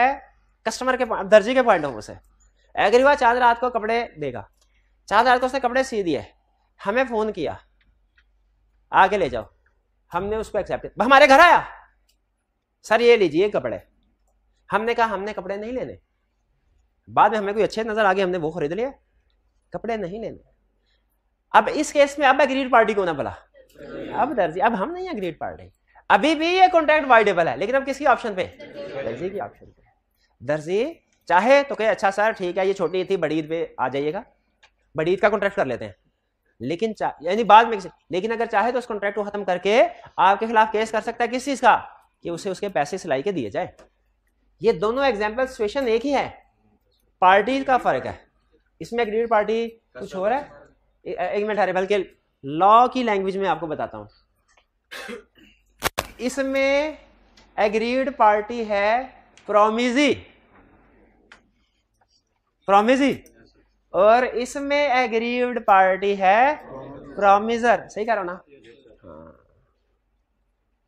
कस्टमर के दर्जी के पॉइंट ऑफ व्यू से एग्रीवा चांद रात को कपड़े देगा चांद रात को उसने कपड़े सी दिए हमें फोन किया आके ले जाओ हमने उसको एक्सेप्ट हमारे घर आया सर ये लीजिए कपड़े हमने कहा हमने कपड़े नहीं लेने बाद में हमें कोई अच्छे नजर आ गए हमने वो खरीद लिया कपड़े नहीं लेने अब इस केस में अब अग्रीड पार्टी को ना बोला अब दर्जी अब हम नहीं अग्रीड पार्टी अभी भी ये कॉन्ट्रैक्ट वाइडेबल है लेकिन अब किसकी ऑप्शन पे दर्जी की ऑप्शन पे दर्जी चाहे तो कहे अच्छा सर ठीक है ये छोटी थी बड़ी ईद पे आ जाइएगा बड़ी ईद का कॉन्ट्रैक्ट कर लेते हैं लेकिन यानी बाद में लेकिन अगर चाहे तो उस कॉन्ट्रैक्ट को खत्म करके आपके खिलाफ केस कर सकता है किस चीज का कि उसे उसके पैसे सिलाई के दिए जाए ये दोनों एग्जाम्पल सिचुएशन एक ही है पार्टी का फर्क है इसमें एग्रीड पार्टी कुछ हो रहा है एक मिनट बल्कि लॉ की लैंग्वेज में आपको बताता हूं इसमें एग्रीड पार्टी है प्रोमिजी प्रोमिजी और इसमें एग्रीड पार्टी है प्रोमिजर सही कह रहा हूं ना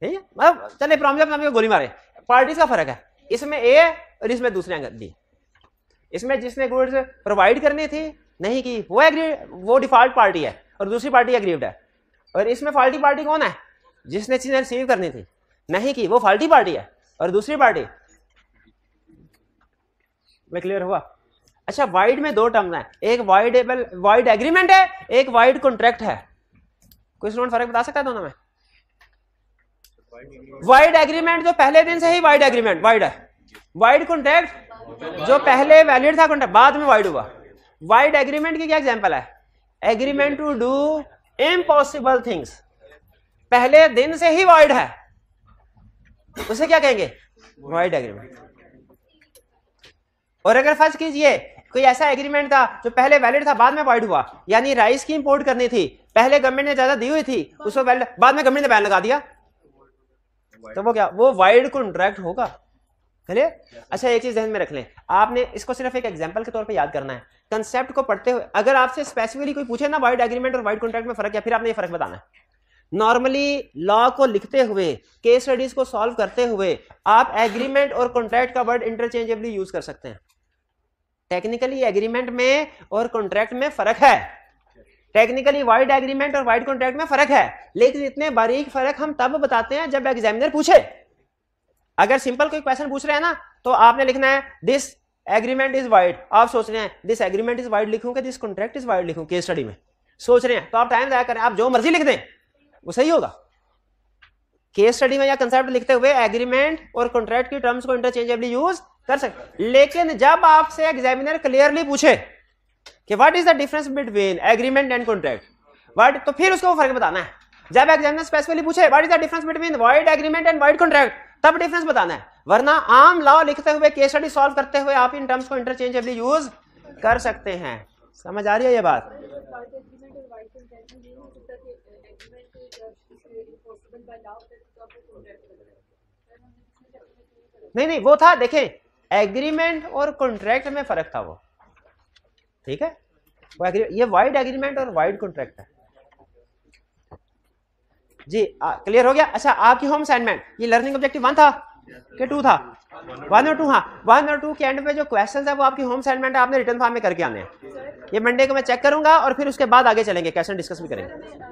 मतलब चले प्रोमिजर गोली मारे पार्टीज का फर्क है इसमें ए और इसमें दूसरे एंगल डी इसमें जिसने गुड्स प्रोवाइड करने थे नहीं की वो एग्री वो डिफॉल्ट पार्टी है और दूसरी पार्टी एग्रीव्ड है और इसमें फॉल्टी पार्टी कौन है जिसने चीजें रिसीव करनी थी नहीं की वो फॉल्टी पार्टी है और दूसरी पार्टी मैं क्लियर हुआ अच्छा वाइड में दो टर्म्स हैं एक वाइड वाइड एग्रीमेंट है एक वाइड कॉन्ट्रैक्ट है कोई स्टूडेंट फर्क बता सकता है दोनों में वाइड एग्रीमेंट तो पहले दिन से ही वाइड एग्रीमेंट वाइड है वाइड कॉन्ट्रैक्ट जो पहले वैलिड था कॉन्ट्रैक्ट बाद में वाइड हुआ वाइड एग्रीमेंट की क्या एग्जाम्पल है agreement to do impossible things पहले दिन से ही वाइड है उसे क्या कहेंगे वाइड एग्रीमेंट और अगर फर्ज कीजिए कोई ऐसा एग्रीमेंट था जो पहले वैलिड था बाद में वाइड हुआ यानी राइस की इंपोर्ट करनी थी पहले गवर्नमेंट ने ज्यादा दी हुई थी उसको वैलिड बाद में गवर्नमेंट ने बैन लगा दिया तो वो क्या वो वाइड कॉन्ट्रैक्ट होगा चलिए अच्छा एक चीज ध्यान में रख लें आपने इसको सिर्फ एक एग्जाम्पल के तौर पर याद करना है कंसेप्ट को पढ़ते हुए अगर आपसे स्पेसिफिकली कोई पूछे ना वाइट एग्रीमेंट और वाइट कॉन्ट्रैक्ट में फर्क या फिर आपने ये फर्क बताना है नॉर्मली लॉ को लिखते हुए केस स्टडीज को सॉल्व करते हुए आप एग्रीमेंट और कॉन्ट्रैक्ट का वर्ड इंटरचेंजेबली यूज कर सकते हैं टेक्निकली एग्रीमेंट में और कॉन्ट्रैक्ट में फर्क है टेक्निकली वाइड एग्रीमेंट और वाइड कॉन्ट्रैक्ट में फर्क है लेकिन इतने बारीक फर्क हम तब बताते हैं जब एग्जामिनर पूछे अगर सिंपल कोई क्वेश्चन पूछ रहे हैं ना तो आपने लिखना है दिस एग्रीमेंट इज वाइड आप सोच रहे हैं दिस एग्रीमेंट इज वाइड लिखूं कि दिस कॉन्ट्रैक्ट इज वाइड लिखूं केस स्टडी में सोच रहे हैं तो आप टाइम जाया करें आप जो मर्जी लिख दें वो सही होगा केस स्टडी में या कंसेप्ट लिखते हुए एग्रीमेंट और कॉन्ट्रैक्ट की टर्म्स को इंटरचेंजेबली यूज कर सकते लेकिन जब आपसे एग्जामिनर क्लियरली पूछे कि what is the difference between agreement and contract what तो फिर उसको फर्क बताना है जब एग्जामिनर स्पेसिफिकली पूछे what is the difference between void agreement and void contract तब डिफरेंस बताना है वरना आम लॉ लिखते हुए केस स्टडी सॉल्व करते हुए आप इन टर्म्स को इंटरचेंजेबली यूज कर सकते हैं समझ आ रही है ये बात नहीं नहीं वो था देखें एग्रीमेंट और कॉन्ट्रैक्ट में फर्क था वो ठीक है वो ये वाइड एग्रीमेंट और वाइड कॉन्ट्रैक्ट है जी क्लियर हो गया अच्छा आपकी होम असाइनमेंट ये लर्निंग ऑब्जेक्टिव वन था हाँ। के टू था वन और टू हाँ वन और टू के एंड पे जो क्वेश्चंस है वो आपकी होम असाइनमेंट आपने रिटर्न फॉर्म में करके आने हैं ये मंडे को मैं चेक करूंगा और फिर उसके बाद आगे चलेंगे क्वेश्चन डिस्कस भी करेंगे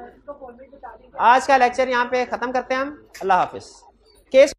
आज का लेक्चर यहाँ पे खत्म करते हैं हम अल्लाह हाफिज केस